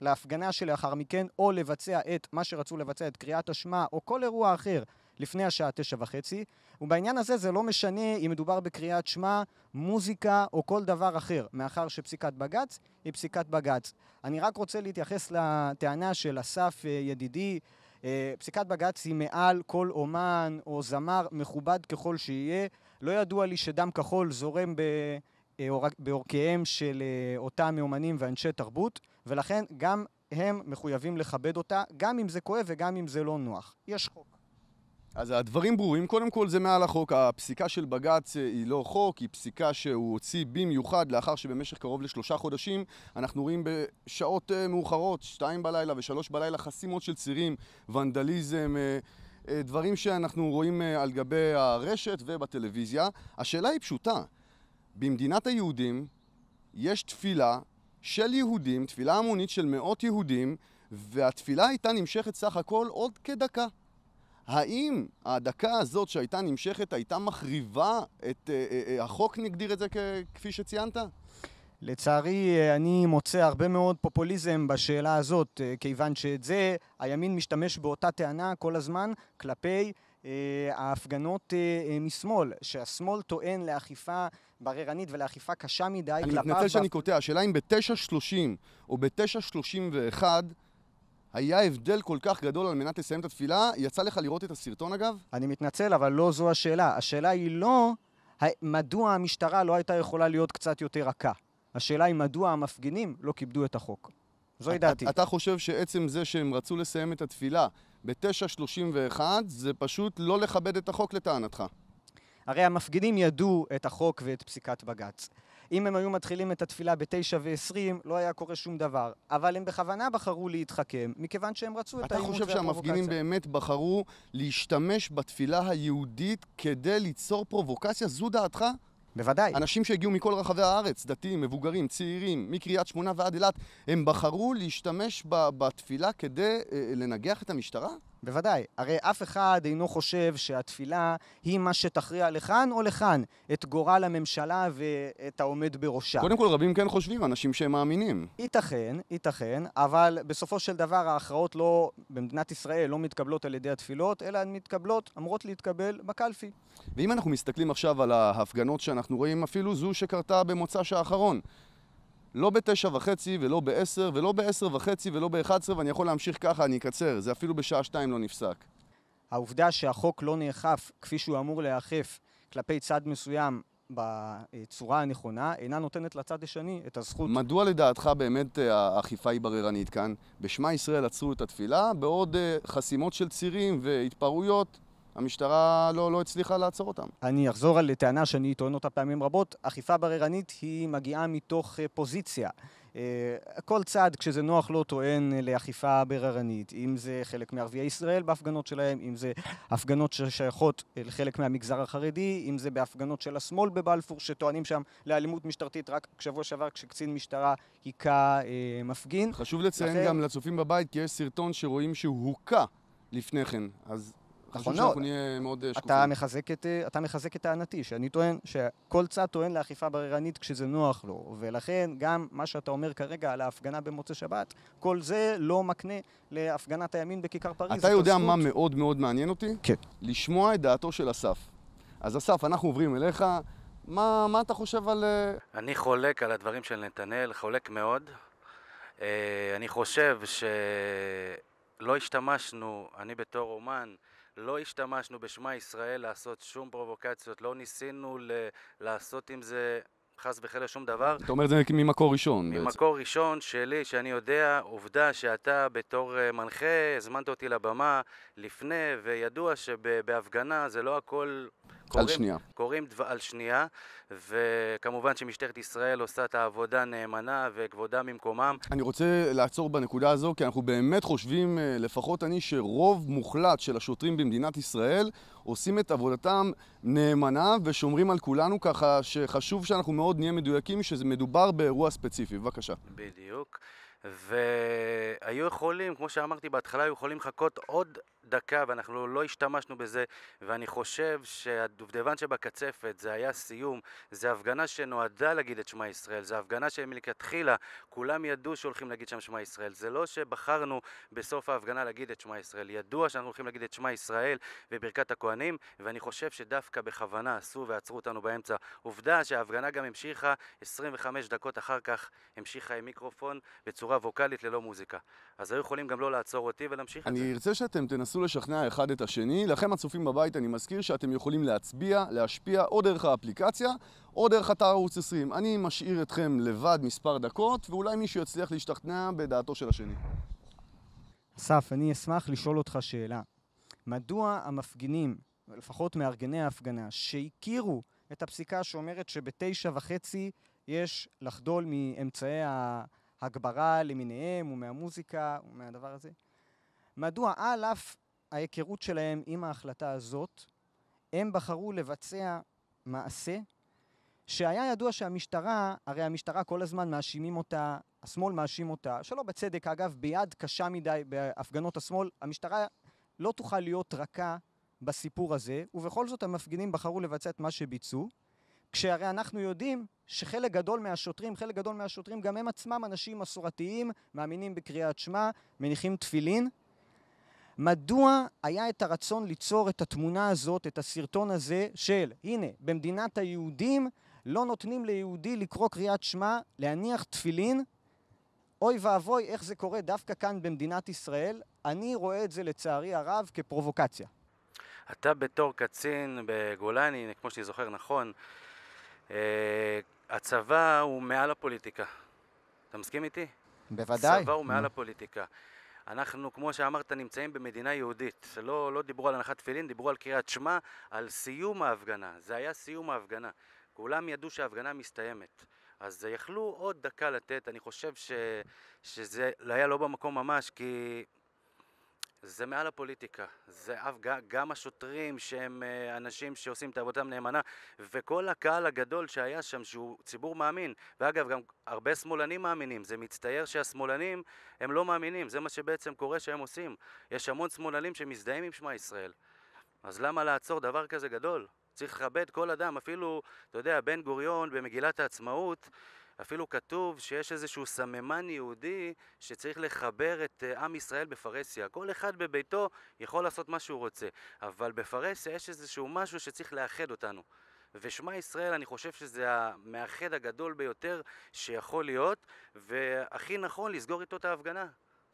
להפגנה שלאחר מכן, או לבצע את מה שרצו לבצע, את קריאת השמע, או כל אירוע אחר לפני השעה תשע וחצי, ובעניין הזה זה לא משנה אם מדובר בקריאת שמע, מוזיקה או כל דבר אחר, מאחר שפסיקת בג"ץ היא פסיקת בג"ץ. אני רק רוצה להתייחס לטענה של אסף אה, ידידי, אה, פסיקת בג"ץ היא מעל כל אומן או זמר מכובד ככל שיהיה. לא ידוע לי שדם כחול זורם ב... אה, בעורקיהם של אותם אומנים ואנשי תרבות, ולכן גם הם מחויבים לכבד אותה, גם אם זה כואב וגם אם זה לא נוח. יש חוק. אז הדברים ברורים. קודם כל זה מעל החוק. הפסיקה של בג"ץ אה, היא לא חוק, היא פסיקה שהוא הוציא במיוחד לאחר שבמשך קרוב לשלושה חודשים אנחנו רואים בשעות אה, מאוחרות, שתיים בלילה ושלוש בלילה, חסימות של צירים, ונדליזם. אה, דברים שאנחנו רואים על גבי הרשת ובטלוויזיה. השאלה היא פשוטה. במדינת היהודים יש תפילה של יהודים, תפילה המונית של מאות יהודים, והתפילה הייתה נמשכת סך הכל עוד כדקה. האם ההדקה הזאת שהייתה נמשכת הייתה מחריבה את... אה, אה, אה, החוק נגדיר את זה כפי שציינת? לצערי, אני מוצא הרבה מאוד פופוליזם בשאלה הזאת, כיוון שאת זה הימין משתמש באותה טענה כל הזמן כלפי ההפגנות משמאל, שהשמאל טוען לאכיפה בררנית ולאכיפה קשה מדי. כלפיו. אני מתנצל שאני קוטע, השאלה אם ב-9.30 או ב-9.31 היה הבדל כל כך גדול על מנת לסיים את התפילה? יצא לך לראות את הסרטון אגב? אני מתנצל, אבל לא זו השאלה. השאלה היא לא מדוע המשטרה לא הייתה יכולה להיות קצת יותר רכה. השאלה היא מדוע המפגינים לא כיבדו את החוק. זוהי דעתי. אתה חושב שעצם זה שהם רצו לסיים את התפילה ב-9.31 זה פשוט לא לכבד את החוק לטענתך? הרי המפגינים ידעו את החוק ואת פסיקת בג"ץ. אם הם היו מתחילים את התפילה בתשע ועשרים, לא היה קורה שום דבר. אבל הם בכוונה בחרו להתחכם, מכיוון שהם רצו את העימות והפרובוקציה. אתה חושב שהמפגינים באמת בחרו להשתמש בתפילה היהודית כדי ליצור פרובוקציה? זו דעתך? בוודאי. אנשים שהגיעו מכל רחבי הארץ, דתיים, מבוגרים, צעירים, מקריית שמונה ועד אילת, הם בחרו להשתמש בתפילה כדי אה, לנגח את המשטרה? בוודאי. הרי אף אחד אינו חושב שהתפילה היא מה שתכריע לכאן או לכאן את גורל הממשלה ואת העומד בראשה. קודם כל, רבים כן חושבים, אנשים שהם מאמינים. ייתכן, ייתכן, אבל בסופו של דבר ההכרעות לא, במדינת ישראל לא מתקבלות על ידי התפילות, אלא מתקבלות, אמורות להתקבל בקלפי. ואם אנחנו מסתכלים עכשיו על ההפגנות שאנחנו רואים, אפילו זו שקרתה במוצ"ש האחרון, לא בתשע וחצי ולא בעשר ולא בעשר וחצי ולא באחת עשרה ואני יכול להמשיך ככה, אני אקצר, זה אפילו בשעה שתיים לא נפסק. העובדה שהחוק לא נאכף כפי שהוא אמור להיאכף כלפי צד מסוים בצורה הנכונה, אינה נותנת לצד השני את הזכות. מדוע לדעתך באמת אה, האכיפה היא בררנית כאן? בשמע ישראל עצרו את התפילה, בעוד אה, חסימות של צירים והתפרעויות המשטרה לא, לא הצליחה לעצור אותם. אני אחזור על טענה שאני טוען אותה פעמים רבות, אכיפה בררנית היא מגיעה מתוך אה, פוזיציה. אה, כל צעד, כשזה נוח לו, לא טוען לאכיפה בררנית. אם זה חלק מערביי ישראל בהפגנות שלהם, אם זה הפגנות ששייכות אה, לחלק מהמגזר החרדי, אם זה בהפגנות של השמאל בבלפור, שטוענים שם לאלימות משטרתית רק שבוע שעבר כשקצין משטרה היכה אה, מפגין. חשוב לציין לכן... גם לצופים בבית, כי יש סרטון שרואים שהוא הוכה לפני כן. אז נכון מאוד. אנחנו נהיה מאוד אה, שקופים. אה, אתה מחזק, את, טענתי, שאני טוען שכל צד טוען לאכיפה בררנית כשזה נוח לו, ולכן גם מה שאתה אומר כרגע על ההפגנה במוצאי שבת, כל זה לא מקנה להפגנת הימין בכיכר פריז. אתה יודע מה מאוד מאוד מעניין אותי? כן. לשמוע את דעתו של אסף. אז אסף, אנחנו עוברים אליך. מה, מה אתה חושב על... אה, אני חולק על הדברים של נתנאל, חולק מאוד. אני חושב שלא השתמשנו, אני בתור אומן, לא השתמשנו בשמע ישראל לעשות שום פרובוקציות, לא ניסינו ל- לעשות עם זה חס וחלילה שום דבר. אתה אומר את זה ממקור ראשון בעצם. ממקור ראשון שלי, שאני יודע, עובדה שאתה בתור אה, מנחה, הזמנת אותי לבמה לפני, וידוע שבהפגנה זה לא הכל... קוראים, על שנייה. קוראים דבר, על שנייה, וכמובן שמשטרת ישראל עושה את העבודה נאמנה וכבודה ממקומם. אני רוצה לעצור בנקודה הזו, כי אנחנו באמת חושבים, אה, לפחות אני, שרוב מוחלט של השוטרים במדינת ישראל עושים את עבודתם נאמנה ושומרים על כולנו, ככה שחשוב שאנחנו מאוד נהיה מדויקים שמדובר באירוע ספציפי. בבקשה. בדיוק. והיו יכולים, כמו שאמרתי בהתחלה, היו יכולים לחכות עוד דקה ואנחנו לא השתמשנו בזה ואני חושב שהדובדבן שבקצפת זה היה סיום, זה הפגנה שנועדה להגיד את שמע ישראל, זה הפגנה שמלכתחילה כולם ידעו שהולכים להגיד שם שמע ישראל, זה לא שבחרנו בסוף ההפגנה להגיד את שמע ישראל, ידוע שאנחנו הולכים להגיד את שמע ישראל וברכת הכהנים ואני חושב שדווקא בכוונה עשו ועצרו אותנו באמצע. עובדה שההפגנה גם המשיכה 25 דקות אחר כך המשיכה עם מיקרופון בצורה ווקאלית ללא מוזיקה. אז היו יכולים גם לא לעצור אותי ולהמשיך את זה. אני ארצה שאתם תנס... תנסו לשכנע אחד את השני. לכם הצופים בבית אני מזכיר שאתם יכולים להצביע, להשפיע או דרך האפליקציה או דרך אתר ערוץ 20. אני משאיר אתכם לבד מספר דקות ואולי מישהו יצליח להשתכנע בדעתו של השני. אסף, אני אשמח לשאול אותך שאלה. מדוע המפגינים, לפחות מארגני ההפגנה, שהכירו את הפסיקה שאומרת שבתשע וחצי יש לחדול מאמצעי ההגברה למיניהם ומהמוזיקה ומהדבר הזה, מדוע על אף ההיכרות שלהם עם ההחלטה הזאת, הם בחרו לבצע מעשה שהיה ידוע שהמשטרה, הרי המשטרה כל הזמן מאשימים אותה, השמאל מאשים אותה, שלא בצדק אגב, ביד קשה מדי בהפגנות השמאל, המשטרה לא תוכל להיות רכה בסיפור הזה, ובכל זאת המפגינים בחרו לבצע את מה שביצעו, כשהרי אנחנו יודעים שחלק גדול מהשוטרים, חלק גדול מהשוטרים גם הם עצמם אנשים מסורתיים, מאמינים בקריאת שמע, מניחים תפילין, מדוע היה את הרצון ליצור את התמונה הזאת, את הסרטון הזה של הנה, במדינת היהודים לא נותנים ליהודי לקרוא קריאת שמע, להניח תפילין. אוי ואבוי, איך זה קורה דווקא כאן במדינת ישראל. אני רואה את זה לצערי הרב כפרובוקציה. אתה בתור קצין בגולני, כמו שאני זוכר נכון, אה, הצבא הוא מעל הפוליטיקה. אתה מסכים איתי? בוודאי. הצבא הוא מעל הפוליטיקה. אנחנו, כמו שאמרת, נמצאים במדינה יהודית. לא, לא דיברו על הנחת תפילין, דיברו על קריאת שמע, על סיום ההפגנה. זה היה סיום ההפגנה. כולם ידעו שההפגנה מסתיימת. אז יכלו עוד דקה לתת, אני חושב ש... שזה לא היה לא במקום ממש, כי זה מעל הפוליטיקה, זה אף גם השוטרים שהם אה, אנשים שעושים את עבודתם נאמנה וכל הקהל הגדול שהיה שם שהוא ציבור מאמין ואגב גם הרבה שמאלנים מאמינים, זה מצטייר שהשמאלנים הם לא מאמינים, זה מה שבעצם קורה שהם עושים יש המון שמאלנים שמזדהים עם שמע ישראל אז למה לעצור דבר כזה גדול? צריך לכבד כל אדם, אפילו, אתה יודע, בן גוריון במגילת העצמאות אפילו כתוב שיש איזשהו סממן יהודי שצריך לחבר את אה, עם ישראל בפרהסיה. כל אחד בביתו יכול לעשות מה שהוא רוצה, אבל בפרהסיה יש איזשהו משהו שצריך לאחד אותנו. ושמע ישראל, אני חושב שזה המאחד הגדול ביותר שיכול להיות, והכי נכון לסגור איתו את ההפגנה.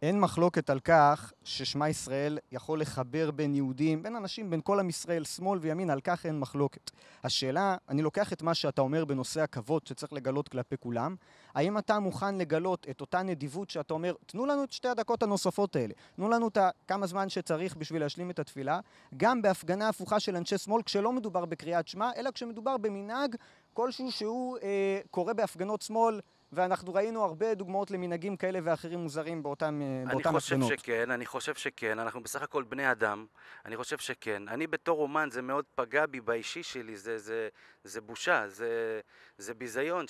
אין מחלוקת על כך ששמע ישראל יכול לחבר בין יהודים, בין אנשים, בין כל עם ישראל, שמאל וימין, על כך אין מחלוקת. השאלה, אני לוקח את מה שאתה אומר בנושא הכבוד שצריך לגלות כלפי כולם, האם אתה מוכן לגלות את אותה נדיבות שאתה אומר, תנו לנו את שתי הדקות הנוספות האלה, תנו לנו את כמה זמן שצריך בשביל להשלים את התפילה, גם בהפגנה הפוכה של אנשי שמאל, כשלא מדובר בקריאת שמע, אלא כשמדובר במנהג כלשהו שהוא אה, קורה בהפגנות שמאל ואנחנו ראינו הרבה דוגמאות למנהגים כאלה ואחרים מוזרים באותם הפגנות. אה, אני חושב הפגנות. שכן, אני חושב שכן, אנחנו בסך הכל בני אדם, אני חושב שכן. אני בתור אומן, זה מאוד פגע בי באישי שלי, זה, זה, זה בושה, זה, זה ביזיון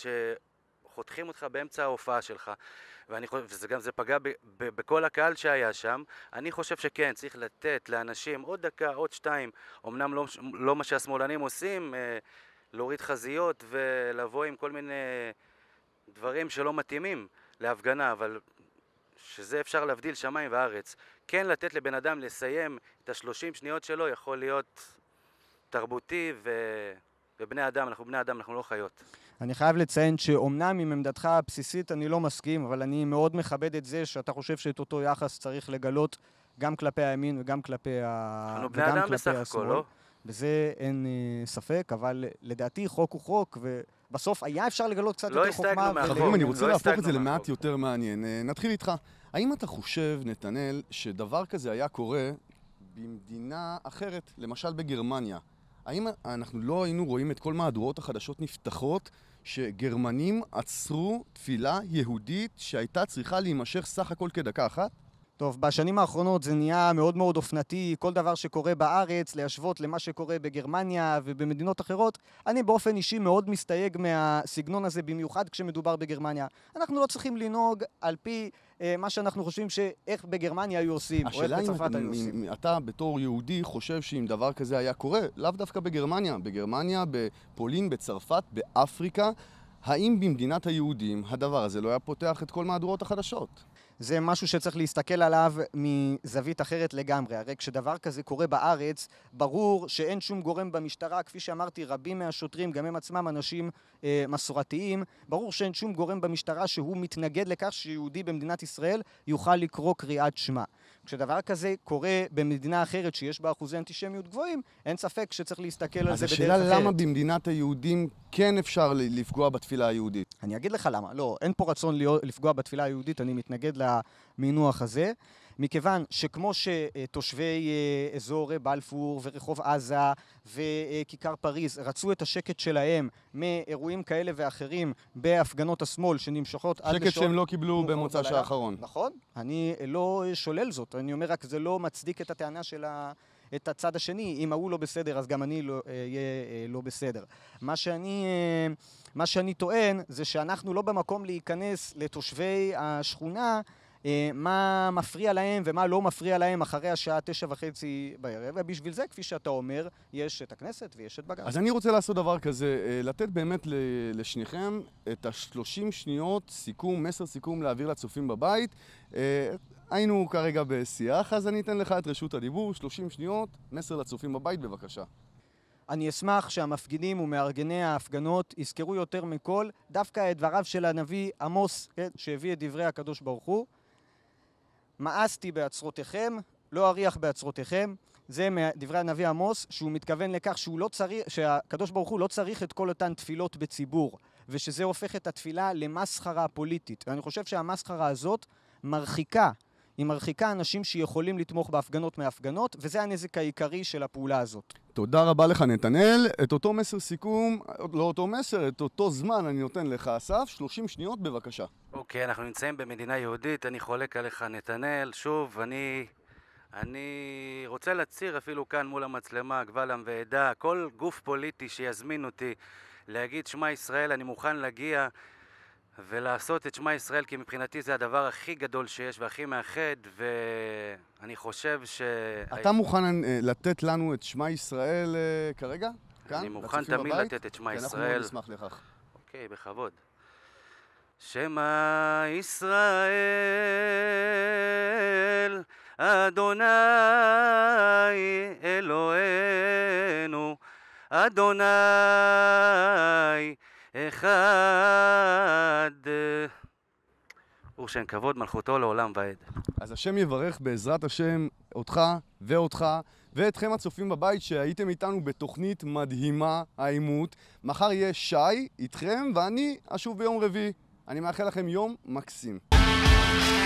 שחותכים אותך באמצע ההופעה שלך. ואני חושב, וזה גם, זה פגע ב, ב, בכל הקהל שהיה שם. אני חושב שכן, צריך לתת לאנשים עוד דקה, עוד שתיים, אמנם לא, לא מה שהשמאלנים עושים, אה, להוריד חזיות ולבוא עם כל מיני... דברים שלא מתאימים להפגנה, אבל שזה אפשר להבדיל שמיים וארץ. כן לתת לבן אדם לסיים את השלושים שניות שלו יכול להיות תרבותי ו... ובני אדם, אנחנו בני אדם, אנחנו לא חיות. אני חייב לציין שאומנם עם עמדתך הבסיסית אני לא מסכים, אבל אני מאוד מכבד את זה שאתה חושב שאת אותו יחס צריך לגלות גם כלפי הימין וגם כלפי ה... אנחנו בני אדם בסך הכל, לא? בזה אין אה, ספק, אבל לדעתי חוק הוא חוק, ו... בסוף היה אפשר לגלות קצת לא יותר חוכמה. לא ול... מהחוק. אני רוצה לא להפוך את זה מהחוק. למעט יותר מעניין. אה, נתחיל איתך. האם אתה חושב, נתנאל, שדבר כזה היה קורה במדינה אחרת, למשל בגרמניה? האם אנחנו לא היינו רואים את כל מהדורות החדשות נפתחות, שגרמנים עצרו תפילה יהודית שהייתה צריכה להימשך סך הכל כדקה אחת? טוב, בשנים האחרונות זה נהיה מאוד מאוד אופנתי, כל דבר שקורה בארץ, להשוות למה שקורה בגרמניה ובמדינות אחרות. אני באופן אישי מאוד מסתייג מהסגנון הזה, במיוחד כשמדובר בגרמניה. אנחנו לא צריכים לנהוג על פי אה, מה שאנחנו חושבים שאיך בגרמניה היו עושים, או איך בצרפת היו עושים. השאלה אם אתה בתור יהודי חושב שאם דבר כזה היה קורה, לאו דווקא בגרמניה, בגרמניה, בפולין, בצרפת, באפריקה, האם במדינת היהודים הדבר הזה לא היה פותח את כל מהדורות החדשות? זה משהו שצריך להסתכל עליו מזווית אחרת לגמרי. הרי כשדבר כזה קורה בארץ, ברור שאין שום גורם במשטרה, כפי שאמרתי, רבים מהשוטרים, גם הם עצמם אנשים אה, מסורתיים, ברור שאין שום גורם במשטרה שהוא מתנגד לכך שיהודי במדינת ישראל יוכל לקרוא קריאת שמע. כשדבר כזה קורה במדינה אחרת שיש בה אחוזי אנטישמיות גבוהים, אין ספק שצריך להסתכל על זה בדרך אחרת. אז השאלה למה במדינת היהודים כן אפשר לפגוע בתפילה היהודית? אני אגיד לך למה. לא, אין פה רצון לפגוע בתפילה היהודית, אני מתנגד למינוח הזה. מכיוון שכמו שתושבי אה, אזור אה, בלפור ורחוב עזה וכיכר פריז רצו את השקט שלהם מאירועים כאלה ואחרים בהפגנות השמאל שנמשכות עד לשעות... שקט שהם לא קיבלו במוצ"ש האחרון. נכון, אני לא אה, שולל זאת, אני אומר רק זה לא מצדיק את הטענה של ה... את הצד השני, אם ההוא לא בסדר אז גם אני לא אהיה אה, לא בסדר. מה שאני, אה, מה שאני טוען זה שאנחנו לא במקום להיכנס לתושבי השכונה אה, מה מפריע להם ומה לא מפריע להם אחרי השעה תשע וחצי בערב, ובשביל זה, כפי שאתה אומר, יש את הכנסת ויש את בג"ץ. אז אני רוצה לעשות דבר כזה, אה, לתת באמת לשניכם את השלושים שניות סיכום, מסר סיכום להעביר לצופים בבית. אה, היינו כרגע בשיח, אז אני אתן לך את רשות הדיבור, שלושים שניות, מסר לצופים בבית, בבקשה. אני אשמח שהמפגינים ומארגני ההפגנות יזכרו יותר מכל דווקא את דבריו של הנביא עמוס, כן, שהביא את דברי הקדוש ברוך הוא, מאסתי בעצרותיכם, לא אריח בעצרותיכם. זה מדברי הנביא עמוס, שהוא מתכוון לכך שהוא לא צריך, שהקדוש ברוך הוא לא צריך את כל אותן תפילות בציבור, ושזה הופך את התפילה למסחרה פוליטית. ואני חושב שהמסחרה הזאת מרחיקה היא מרחיקה אנשים שיכולים לתמוך בהפגנות מהפגנות, וזה הנזק העיקרי של הפעולה הזאת. תודה רבה לך, נתנאל. את אותו מסר סיכום, לא אותו מסר, את אותו זמן אני נותן לך, אסף. 30 שניות, בבקשה. אוקיי, okay, אנחנו נמצאים במדינה יהודית, אני חולק עליך, נתנאל. שוב, אני... אני רוצה להצהיר אפילו כאן מול המצלמה, קבל עם ועדה, כל גוף פוליטי שיזמין אותי להגיד שמע ישראל, אני מוכן להגיע ולעשות את שמע ישראל, כי מבחינתי זה הדבר הכי גדול שיש והכי מאחד, ואני חושב ש... אתה מוכן אה, לתת לנו את שמע ישראל אה, כרגע? כאן? אני מוכן תמיד בבית? לתת את שמע ישראל. אנחנו מאוד נשמח לכך. אוקיי, בכבוד. שמע ישראל, אדוני אלוהינו, אדוני אלוהינו, אחד. אור שם כבוד, מלכותו לעולם ועד. אז השם יברך בעזרת השם אותך ואותך ואתכם הצופים בבית שהייתם איתנו בתוכנית מדהימה, העימות. מחר יהיה שי איתכם ואני אשוב ביום רביעי. אני מאחל לכם יום מקסים. Thank you.